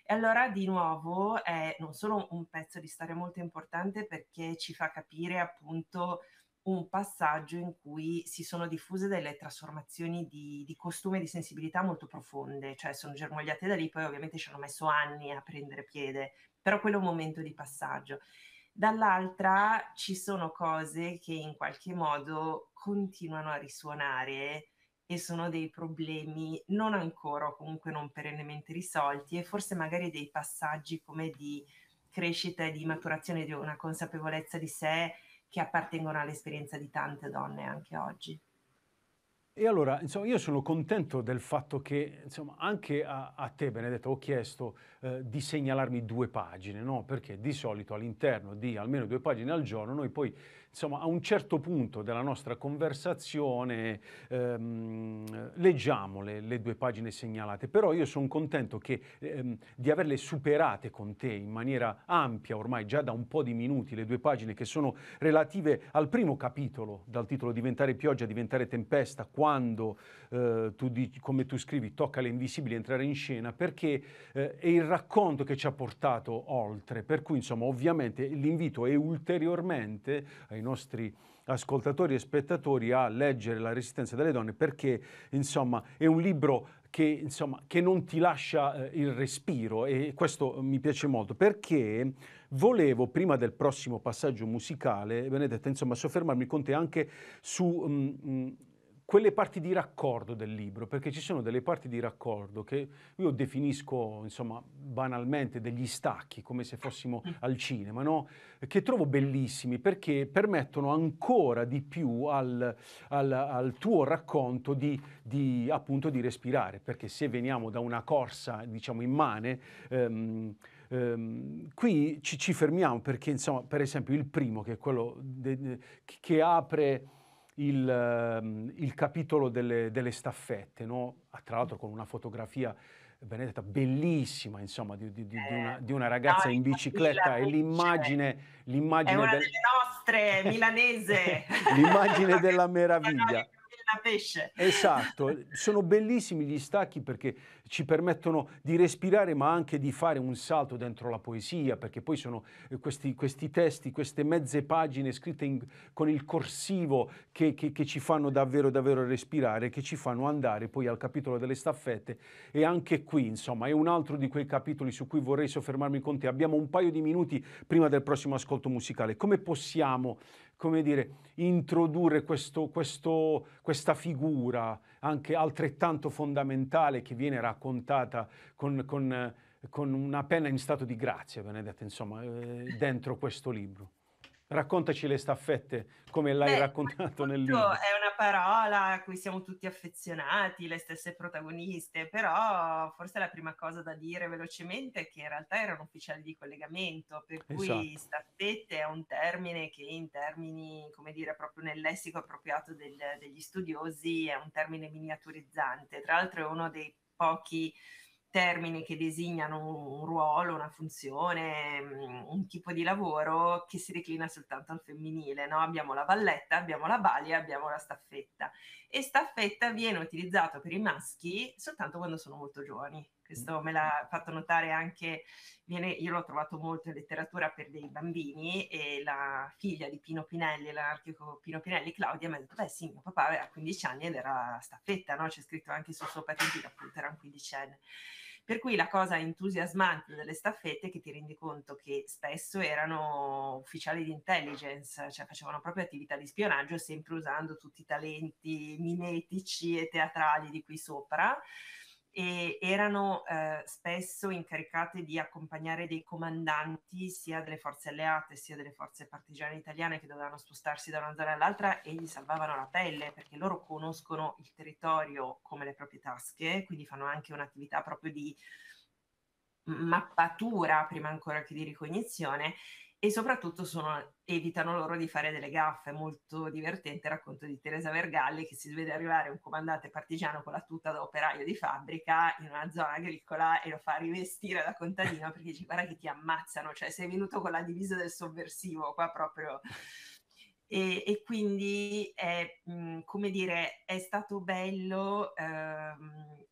E allora di nuovo è non solo un pezzo di storia molto importante perché ci fa capire appunto un passaggio in cui si sono diffuse delle trasformazioni di, di costume e di sensibilità molto profonde, cioè sono germogliate da lì, poi ovviamente ci hanno messo anni a prendere piede, però quello è un momento di passaggio. Dall'altra ci sono cose che in qualche modo continuano a risuonare e sono dei problemi non ancora o comunque non perennemente risolti e forse magari dei passaggi come di crescita e di maturazione di una consapevolezza di sé che appartengono all'esperienza di tante donne anche oggi. E allora, insomma, io sono contento del fatto che, insomma, anche a, a te, Benedetto, ho chiesto eh, di segnalarmi due pagine, no? Perché di solito all'interno di almeno due pagine al giorno noi poi insomma, a un certo punto della nostra conversazione ehm, leggiamo le, le, due pagine segnalate, però io sono contento che, ehm, di averle superate con te in maniera ampia ormai, già da un po' di minuti, le due pagine che sono relative al primo capitolo, dal titolo Diventare pioggia, diventare tempesta, quando, eh, tu dici, come tu scrivi, tocca le invisibili entrare in scena, perché eh, è il racconto che ci ha portato oltre, per cui insomma ovviamente l'invito è ulteriormente, eh, i nostri ascoltatori e spettatori a leggere La resistenza delle donne perché insomma è un libro che, insomma, che non ti lascia eh, il respiro e questo mi piace molto perché volevo prima del prossimo passaggio musicale, Benedetta, insomma, soffermarmi con te anche su... Mh, mm, mh, mm, quelle parti di raccordo del libro, perché ci sono delle parti di raccordo che io definisco, insomma, banalmente degli stacchi, come se fossimo mm. al cinema, no? che trovo bellissimi perché permettono ancora di più al, al, al tuo racconto di, di, appunto, di respirare, perché se veniamo da una corsa, diciamo, immane, ehm, Um, qui ci, ci, fermiamo perché, insomma, per esempio, il primo, che è quello de, de, che apre il, ehm, il capitolo delle, delle staffette, no? Ah, tra l'altro con una fotografia Benedetta, bellissima, insomma, di, di, di, eh, una, di una, ragazza no, in bicicletta e l'immagine, l'immagine... È una del... delle nostre, milanese! l'immagine della meraviglia. la pesce. Esatto, sono bellissimi gli stacchi perché ci permettono di respirare ma anche di fare un salto dentro la poesia perché poi sono eh, questi, questi testi, queste mezze pagine scritte in, con il corsivo che, che, che, ci fanno davvero davvero respirare, che ci fanno andare poi al capitolo delle staffette e anche qui insomma è un altro di quei capitoli su cui vorrei soffermarmi con te. Abbiamo un paio di minuti prima del prossimo ascolto musicale. Come possiamo come dire, introdurre questo, questo, questa figura anche altrettanto fondamentale che viene raccontata con, con, con una penna in stato di grazia, Benedetta, insomma, eh, dentro questo libro. Raccontaci le staffette, come l'hai Beh, raccontato nel libro. È una parola a cui siamo tutti affezionati, le stesse protagoniste, però forse la prima cosa da dire velocemente è che in realtà erano ufficiali di collegamento, per cui esatto. staffette è un termine che in termini, come dire, proprio nel lessico appropriato del, degli studiosi è un termine miniaturizzante. Tra l'altro è uno dei pochi termini che designano un ruolo, una funzione, mm, un tipo di lavoro che si declina soltanto al femminile. No? Abbiamo la valletta, abbiamo la balia, abbiamo la staffetta. E staffetta viene utilizzato per i maschi soltanto quando sono molto giovani questo me l'ha fatto notare anche, viene, io l'ho trovato molto in letteratura per dei bambini e la figlia di Pino Pinelli, l'anarchico Pino Pinelli, Claudia, mi ha detto, beh sì, mio papà aveva 15 anni ed era staffetta, no? c'è scritto anche sul suo patentino, appunto era un quindicenne. Per cui la cosa entusiasmante delle staffette è che ti rendi conto che spesso erano ufficiali di intelligence, cioè facevano proprio attività di spionaggio sempre usando tutti i talenti mimetici e teatrali di qui sopra e erano eh, spesso incaricate di accompagnare dei comandanti sia delle forze alleate sia delle forze partigiane italiane che dovevano spostarsi da una zona all'altra e gli salvavano la pelle perché loro conoscono il territorio come le proprie tasche, quindi fanno anche un'attività proprio di mappatura prima ancora che di ricognizione e soprattutto sono, evitano loro di fare delle gaffe. È molto divertente il racconto di Teresa Vergalli che si vede arrivare un comandante partigiano con la tuta da operaio di fabbrica in una zona agricola e lo fa rivestire da contadino perché dice guarda che ti ammazzano, cioè sei venuto con la divisa del sovversivo qua proprio... E, e quindi è, come dire, è stato bello ehm,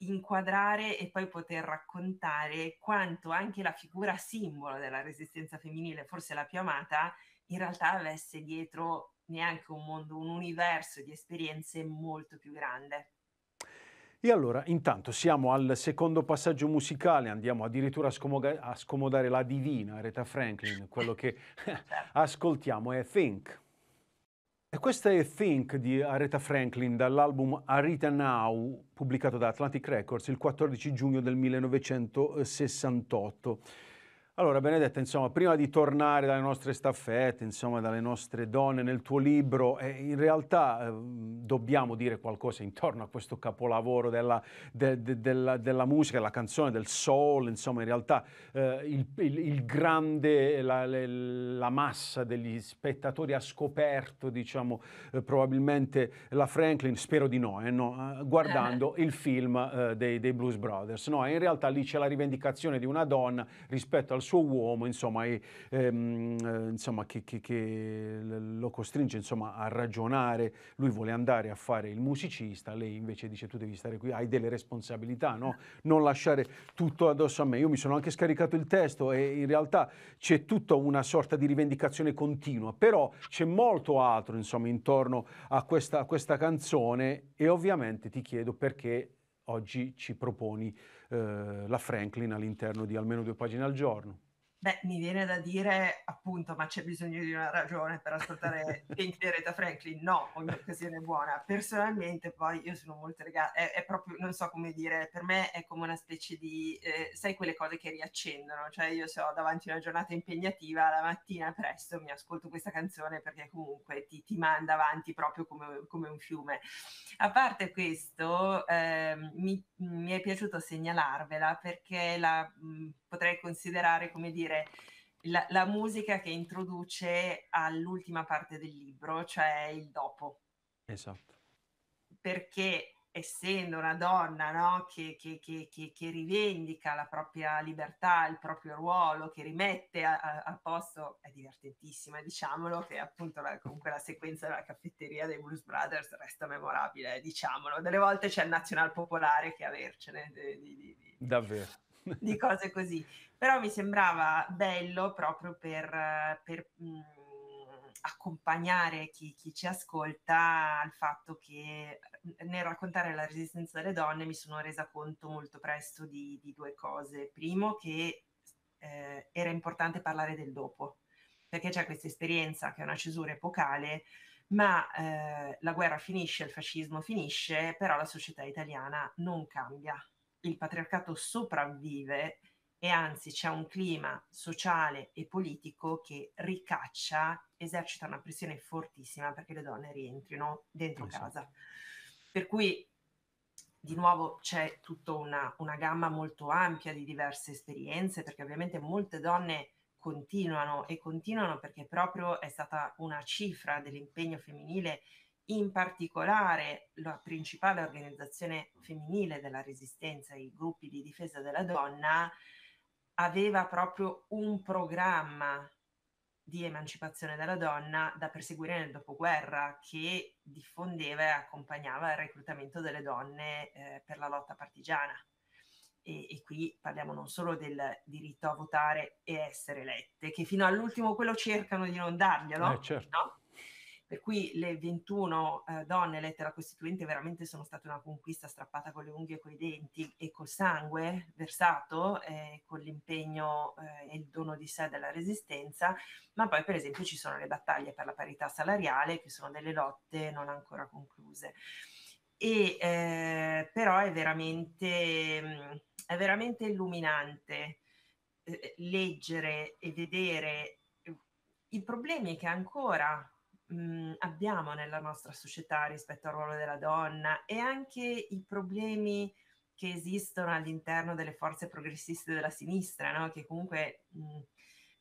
inquadrare e poi poter raccontare quanto anche la figura simbolo della resistenza femminile, forse la più amata, in realtà avesse dietro neanche un mondo, un universo di esperienze molto più grande. E allora, intanto siamo al secondo passaggio musicale, andiamo addirittura a, scomoga- a scomodare la divina Aretha Franklin, quello che certo. ascoltiamo è Think. E questa è Think di Aretha Franklin dall'album Aretha Now pubblicato da Atlantic Records il 14 giugno del 1968. Allora, Benedetta, insomma, prima di tornare dalle nostre staffette, insomma, dalle nostre donne nel tuo libro, eh, in realtà eh, dobbiamo dire qualcosa intorno a questo capolavoro della, de, de, della, della musica, della canzone, del soul, insomma, in realtà eh, il, il, il, grande, la, le, la, massa degli spettatori ha scoperto, diciamo, eh, probabilmente la Franklin, spero di no, eh, no eh, guardando il film dei, dei Blues Brothers. No, in realtà lì c'è la rivendicazione di una donna rispetto al suo uomo, insomma, e, ehm, eh, insomma che, che, che, lo costringe insomma, a ragionare, lui vuole andare a fare il musicista, lei invece dice tu devi stare qui, hai delle responsabilità, no? non lasciare tutto addosso a me. Io mi sono anche scaricato il testo e in realtà c'è tutta una sorta di rivendicazione continua, però c'è molto altro insomma, intorno a questa, a questa canzone e ovviamente ti chiedo perché oggi ci proponi eh, la Franklin all'interno di almeno due pagine al giorno. Beh, mi viene da dire appunto, ma c'è bisogno di una ragione per ascoltare Pink di Aretha Franklin? No, ogni occasione è buona. Personalmente poi io sono molto legata, è, è, proprio, non so come dire, per me è come una specie di, eh, sai quelle cose che riaccendono, cioè io se ho davanti una giornata impegnativa, la mattina presto mi ascolto questa canzone perché comunque ti, ti manda avanti proprio come, come, un fiume. A parte questo, eh, mi, mi, è piaciuto segnalarvela perché la... Mh, potrei considerare, come dire, la, la musica che introduce all'ultima parte del libro, cioè il dopo. Esatto. Perché essendo una donna no, che, che, che, che, rivendica la propria libertà, il proprio ruolo, che rimette a, a posto, è divertentissima, diciamolo, che appunto la, comunque la sequenza della caffetteria dei Blues Brothers resta memorabile, diciamolo. Delle volte c'è il nazional popolare che avercene. Di, di, di. Davvero. di cose così. Però mi sembrava bello proprio per, per mh, mm, accompagnare chi, chi, ci ascolta al fatto che mm, nel raccontare la resistenza delle donne mi sono resa conto molto presto di, di due cose. Primo, che eh, era importante parlare del dopo, perché c'è questa esperienza che è una cesura epocale ma eh, la guerra finisce, il fascismo finisce, però la società italiana non cambia il patriarcato sopravvive e anzi c'è un clima sociale e politico che ricaccia, esercita una pressione fortissima perché le donne rientrino dentro esatto. casa. Per cui di nuovo c'è tutta una, una, gamma molto ampia di diverse esperienze, perché ovviamente molte donne continuano e continuano perché proprio è stata una cifra dell'impegno femminile in particolare la principale organizzazione femminile della resistenza, i gruppi di difesa della donna, aveva proprio un programma di emancipazione della donna da perseguire nel dopoguerra che diffondeva e accompagnava il reclutamento delle donne eh, per la lotta partigiana. E, e, qui parliamo non solo del diritto a votare e essere elette, che fino all'ultimo quello cercano di non darglielo, eh, certo. no? per cui le 21 eh, donne elette alla Costituente veramente sono state una conquista strappata con le unghie, coi denti e col sangue versato, eh, con l'impegno eh, e il dono di sé della resistenza, ma poi per esempio ci sono le battaglie per la parità salariale, che sono delle lotte non ancora concluse. E, eh, però è veramente, mm, è veramente illuminante eh, leggere e vedere mm, i problemi che ancora mh, mhmm, abbiamo nella nostra società rispetto al ruolo della donna e anche i problemi che esistono all'interno delle forze progressiste della sinistra, no? che comunque mh, mhmm,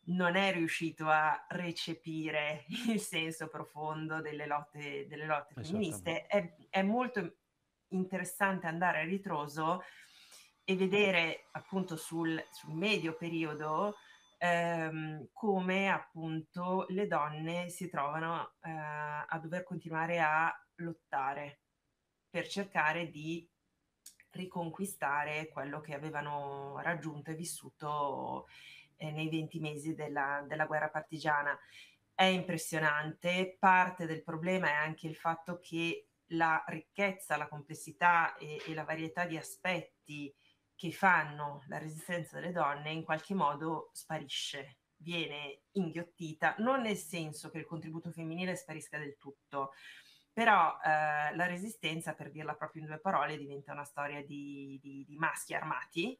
non è riuscito a recepire il senso profondo delle lotte, delle lotte eh, femministe. È, è molto interessante andare a ritroso e vedere appunto sul, sul medio periodo ehm, come appunto le donne si trovano eh, a dover continuare a lottare per cercare di riconquistare quello che avevano raggiunto e vissuto eh, nei 20 mesi della, della guerra partigiana. È impressionante, parte del problema è anche il fatto che la ricchezza, la complessità e, e la varietà di aspetti che fanno la resistenza delle donne in qualche modo sparisce, viene inghiottita, non nel senso che il contributo femminile sparisca del tutto, però eh, la resistenza, per dirla proprio in due parole, diventa una storia di, di, di maschi armati.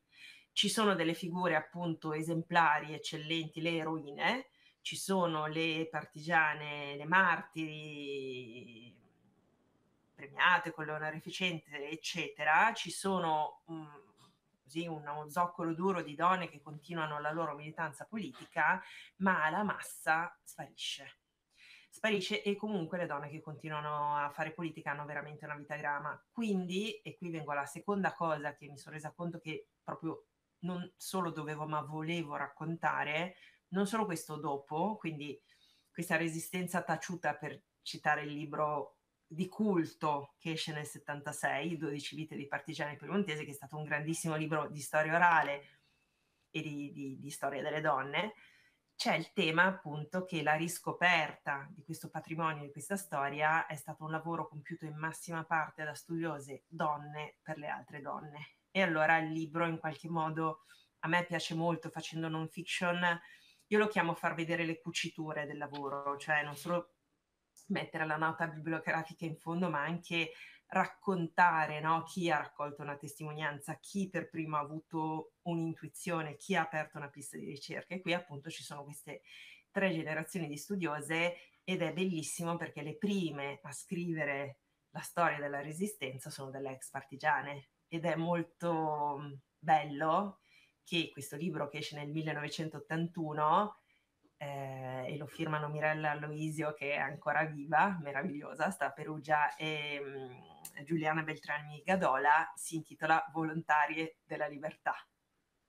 Ci sono delle figure appunto esemplari, eccellenti, le eroine, ci sono le partigiane, le martiri premiate con le onorificenze, eccetera, ci sono... Mh, mm, oggi uno zoccolo duro di donne che continuano la loro militanza politica, ma la massa sparisce. Sparisce e comunque le donne che continuano a fare politica hanno veramente una vita grama. Quindi, e qui vengo alla seconda cosa che mi sono resa conto che proprio non solo dovevo ma volevo raccontare, non solo questo dopo, quindi questa resistenza taciuta per citare il libro di culto che esce nel 76, 12 vite di partigiani piemontesi, che è stato un grandissimo libro di storia orale e di, di, di storia delle donne, c'è il tema appunto che la riscoperta di questo patrimonio, di questa storia, è stato un lavoro compiuto in massima parte da studiose donne per le altre donne. E allora il libro in qualche modo a me piace molto facendo non fiction, io lo chiamo far vedere le cuciture del lavoro, cioè non solo mettere la nota bibliografica in fondo, ma anche raccontare no? chi ha raccolto una testimonianza, chi per primo ha avuto un'intuizione, chi ha aperto una pista di ricerca. E qui appunto ci sono queste tre generazioni di studiose ed è bellissimo perché le prime a scrivere la storia della resistenza sono delle ex partigiane ed è molto bello che questo libro che esce nel 1981 eh, e lo firmano Mirella Aloisio che è ancora viva, meravigliosa, sta a Perugia, e mh, mm, Giuliana Beltrani Gadola, si intitola Volontarie della Libertà,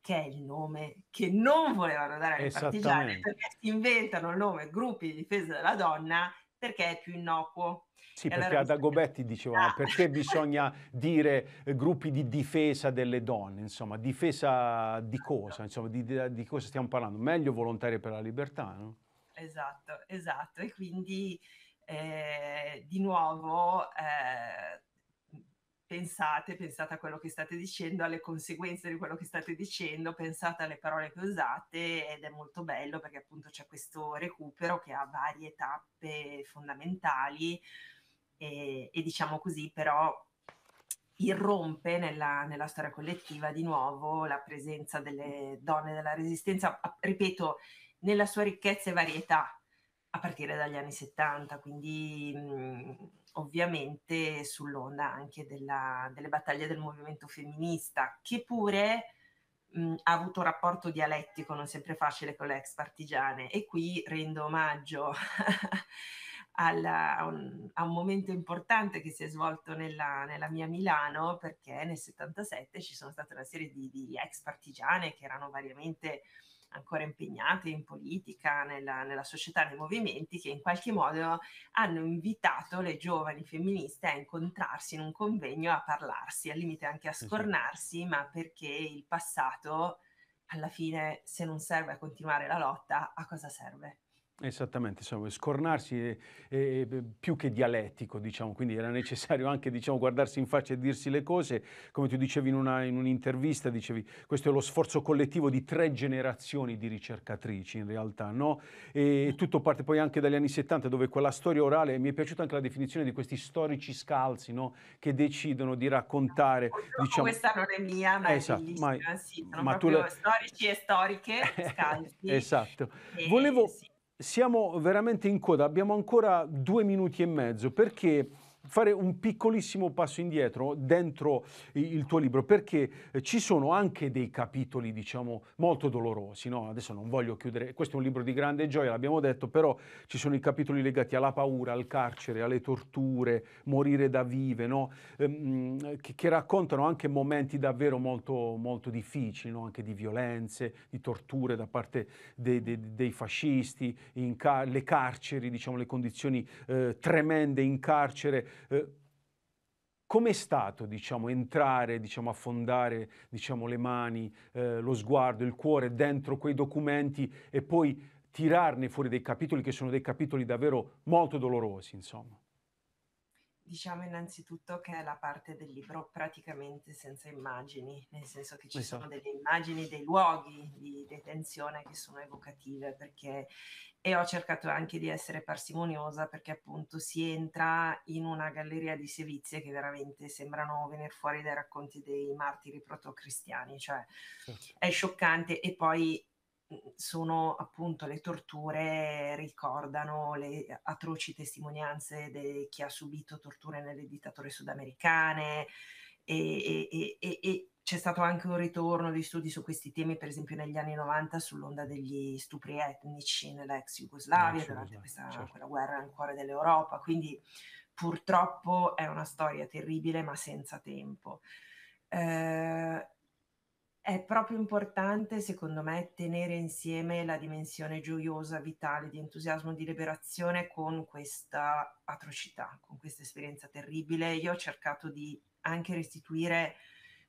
che è il nome che non volevano dare ai partigiani perché si inventano il nome Gruppi di difesa della donna perché è più innocuo. Sì, perché allora... ad Agobetti dicevamo ah. perché bisogna dire eh, gruppi di difesa delle donne, insomma, difesa di cosa, insomma, di, di cosa stiamo parlando? Meglio volontari per la libertà, no? Esatto, esatto. E quindi eh, di nuovo eh, pensate, pensate a quello che state dicendo, alle conseguenze di quello che state dicendo, pensate alle parole che usate ed è molto bello perché appunto c'è questo recupero che ha varie tappe fondamentali e, e diciamo così però irrompe nella, nella, storia collettiva di nuovo la presenza delle donne della resistenza, ripeto, nella sua ricchezza e varietà a partire dagli anni 70, quindi... Mh, mhmm, ovviamente sull'onda anche della, delle battaglie del movimento femminista, che pure mh, ha avuto un rapporto dialettico non sempre facile con le ex partigiane. E qui rendo omaggio alla, a, un, a, un, momento importante che si è svolto nella, nella, mia Milano, perché nel 77 ci sono state una serie di, di ex partigiane che erano variamente ancora impegnate in politica, nella, nella società, nei movimenti, che in qualche modo hanno invitato le giovani femministe a incontrarsi in un convegno, a parlarsi, al limite anche a scornarsi, ma perché il passato alla fine, se non serve a continuare la lotta, a cosa serve? Esattamente, insomma, scornarsi è, è, è, più che dialettico, diciamo, quindi era necessario anche diciamo, guardarsi in faccia e dirsi le cose, come tu dicevi in, una, in un'intervista, dicevi questo è lo sforzo collettivo di tre generazioni di ricercatrici in realtà, no? E tutto parte poi anche dagli anni 70 dove quella storia orale, mi è piaciuta anche la definizione di questi storici scalzi, no? Che decidono di raccontare... Diciamo... Questa non è mia, ma esatto, è ma, sì, sono ma tu la... storici e storiche scalzi. esatto. E, Volevo... Sì siamo veramente in coda, abbiamo ancora due minuti e mezzo perché fare un piccolissimo passo indietro dentro il tuo libro, perché eh, ci sono anche dei capitoli, diciamo, molto dolorosi. No? Adesso non voglio chiudere, questo è un libro di grande gioia, l'abbiamo detto, però ci sono i capitoli legati alla paura, al carcere, alle torture, morire da vive, no? Ehm, che, che, raccontano anche momenti davvero molto, molto difficili, no? anche di violenze, di torture da parte dei, dei, dei fascisti, car- le carceri, diciamo, le condizioni eh, tremende in carcere eh, Com'è stato, diciamo, entrare, diciamo, affondare, diciamo, le mani, eh, lo sguardo, il cuore dentro quei documenti e poi tirarne fuori dei capitoli che sono dei capitoli davvero molto dolorosi, insomma? Diciamo innanzitutto che è la parte del libro praticamente senza immagini, nel senso che ci esatto. sono delle immagini dei luoghi, di tensione che sono evocative perché e ho cercato anche di essere parsimoniosa perché appunto si entra in una galleria di sevizie che veramente sembrano venire fuori dai racconti dei martiri protocristiani, cioè certo. è scioccante e poi sono appunto le torture, ricordano le atroci testimonianze di chi ha subito torture nelle dittature sudamericane e, e, e, e c'è stato anche un ritorno di studi su questi temi, per esempio negli anni 90 sull'onda degli stupri etnici nell'ex ex Jugoslavia, eh, durante questa, certo. quella guerra nel cuore dell'Europa, quindi purtroppo è una storia terribile ma senza tempo. Eh, è proprio importante, secondo me, tenere insieme la dimensione gioiosa, vitale, di entusiasmo, di liberazione con questa atrocità, con questa esperienza terribile. Io ho cercato di anche restituire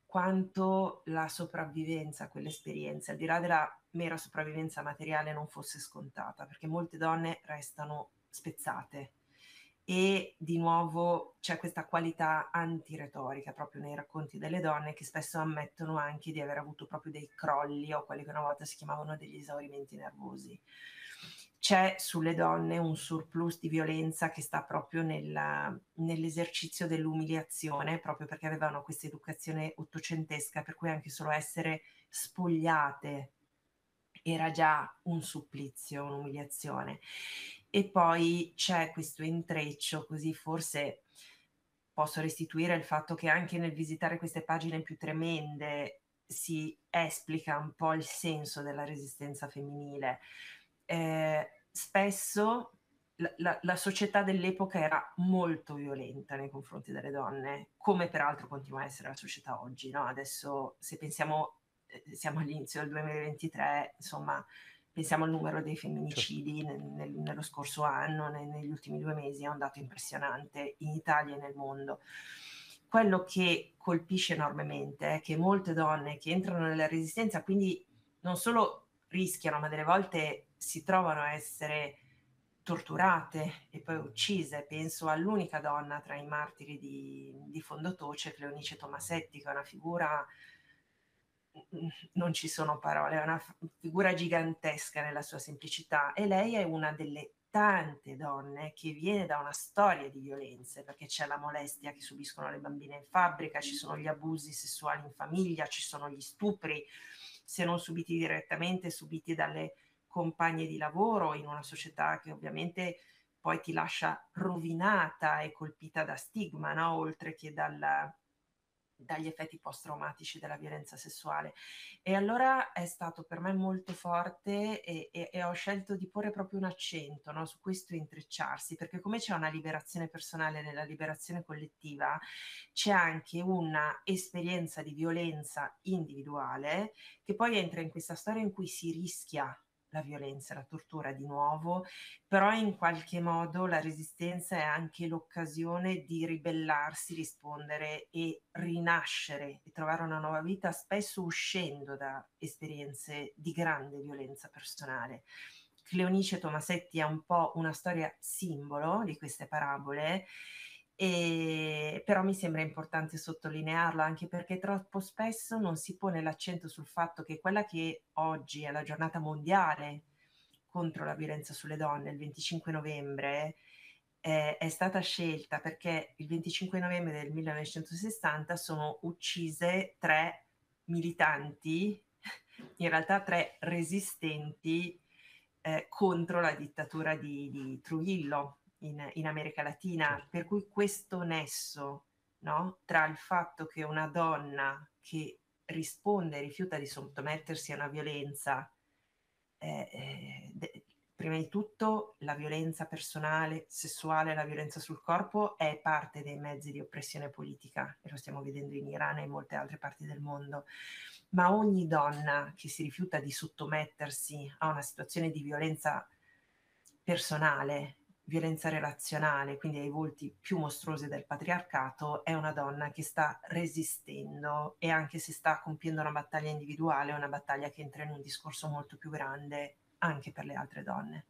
quanto la sopravvivenza a quell'esperienza, al di là della mera sopravvivenza materiale, non fosse scontata, perché molte donne restano spezzate. E di nuovo c'è questa qualità antiretorica proprio nei racconti delle donne che spesso ammettono anche di aver avuto proprio dei crolli o quelli che una volta si chiamavano degli esaurimenti nervosi c'è sulle donne un surplus di violenza che sta proprio nella, nell'esercizio dell'umiliazione, proprio perché avevano questa educazione ottocentesca, per cui anche solo essere spogliate era già un supplizio, un'umiliazione. E poi c'è questo intreccio, così forse posso restituire il fatto che anche nel visitare queste pagine più tremende si esplica un po' il senso della resistenza femminile, eh, spesso la, la, la, società dell'epoca era molto violenta nei confronti delle donne, come peraltro continua a essere la società oggi. No? Adesso, se pensiamo, eh, siamo all'inizio del 2023, insomma, pensiamo al numero dei femminicidi certo. nel, nel, nello scorso anno, nel, negli ultimi due mesi, è un dato impressionante in Italia e nel mondo. Quello che colpisce enormemente è che molte donne che entrano nella resistenza, quindi non solo rischiano, ma delle volte si trovano a essere torturate e poi uccise. Penso all'unica donna tra i martiri di, di Fondotoce, Cleonice Tomasetti, che è una figura, non ci sono parole, è una figura gigantesca nella sua semplicità e lei è una delle tante donne che viene da una storia di violenze, perché c'è la molestia che subiscono le bambine in fabbrica, ci sono gli abusi sessuali in famiglia, ci sono gli stupri, se non subiti direttamente, subiti dalle compagni di lavoro in una società che ovviamente poi ti lascia rovinata e colpita da stigma, no? oltre che dalla, dagli effetti post-traumatici della violenza sessuale. E allora è stato per me molto forte e, e, e ho scelto di porre proprio un accento no, su questo intrecciarsi, perché come c'è una liberazione personale nella liberazione collettiva, c'è anche un'esperienza di violenza individuale che poi entra in questa storia in cui si rischia la violenza, la tortura di nuovo, però in qualche modo la resistenza è anche l'occasione di ribellarsi, rispondere e rinascere e trovare una nuova vita, spesso uscendo da esperienze di grande violenza personale. Cleonice Tomasetti è un po' una storia simbolo di queste parabole e, però mi sembra importante sottolinearlo anche perché troppo spesso non si pone l'accento sul fatto che quella che oggi è la giornata mondiale contro la violenza sulle donne, il 25 novembre, eh, è stata scelta perché il 25 novembre del 1960 sono uccise tre militanti, in realtà tre resistenti eh, contro la dittatura di, di Trujillo in, in America Latina, certo. per cui questo nesso no, tra il fatto che una donna che risponde e rifiuta di sottomettersi a una violenza, eh, eh, de, prima di tutto la violenza personale, sessuale, la violenza sul corpo è parte dei mezzi di oppressione politica e lo stiamo vedendo in Iran e in molte altre parti del mondo, ma ogni donna che si rifiuta di sottomettersi a una situazione di violenza personale violenza relazionale, quindi ai volti più mostruosi del patriarcato, è una donna che sta resistendo e anche se sta compiendo una battaglia individuale, è una battaglia che entra in un discorso molto più grande anche per le altre donne.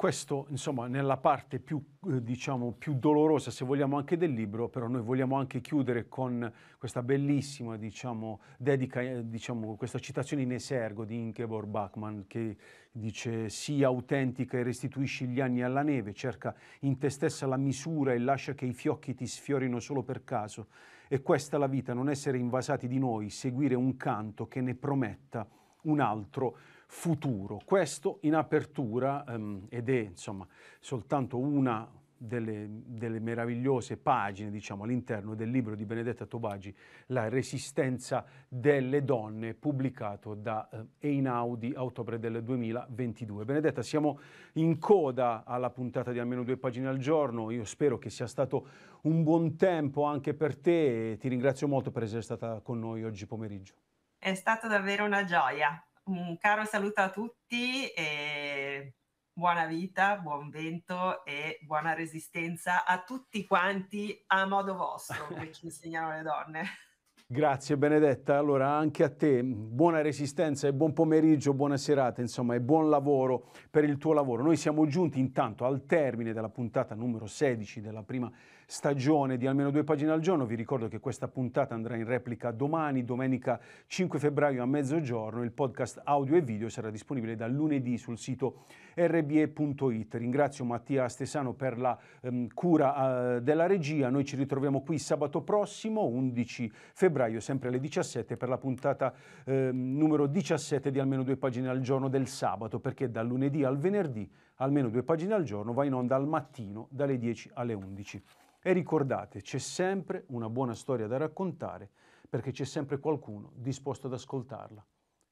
Questo, insomma, nella parte più, eh, diciamo, più dolorosa, se vogliamo, anche del libro, però noi vogliamo anche chiudere con questa bellissima, diciamo, dedica, eh, diciamo, questa citazione in esergo di Ingeborg Bachmann che dice «Sii autentica e restituisci gli anni alla neve, cerca in te stessa la misura e lascia che i fiocchi ti sfiorino solo per caso. E questa la vita, non essere invasati di noi, seguire un canto che ne prometta un altro» futuro. Questo in apertura ehm, ed è insomma soltanto una delle, delle meravigliose pagine diciamo, all'interno del libro di Benedetta Tobagi La resistenza delle donne pubblicato da eh, Einaudi a ottobre del 2022. Benedetta siamo in coda alla puntata di almeno due pagine al giorno, io spero che sia stato un buon tempo anche per te e ti ringrazio molto per essere stata con noi oggi pomeriggio. È stata davvero una gioia un mm, caro saluto a tutti e buona vita, buon vento e buona resistenza a tutti quanti a modo vostro, come ci insegnano le donne. Grazie Benedetta, allora anche a te buona resistenza e buon pomeriggio, buona serata, insomma, e buon lavoro per il tuo lavoro. Noi siamo giunti intanto al termine della puntata numero 16 della prima stagione di almeno due pagine al giorno. Vi ricordo che questa puntata andrà in replica domani, domenica 5 febbraio a mezzogiorno. Il podcast audio e video sarà disponibile da lunedì sul sito rbe.it. Ringrazio Mattia Stesano per la ehm, cura eh, della regia. Noi ci ritroviamo qui sabato prossimo, 11 febbraio, sempre alle 17, per la puntata ehm, numero 17 di almeno due pagine al giorno del sabato, perché da lunedì al venerdì almeno due pagine al giorno va in onda al mattino dalle 10 alle 11. E ricordate, c'è sempre una buona storia da raccontare perché c'è sempre qualcuno disposto ad ascoltarla.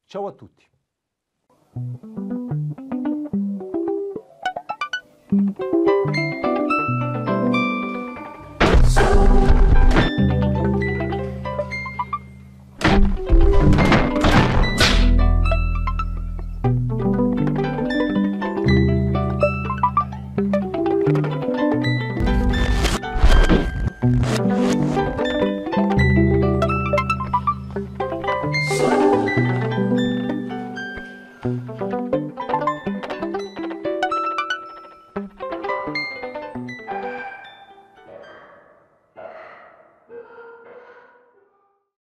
Ciao a tutti!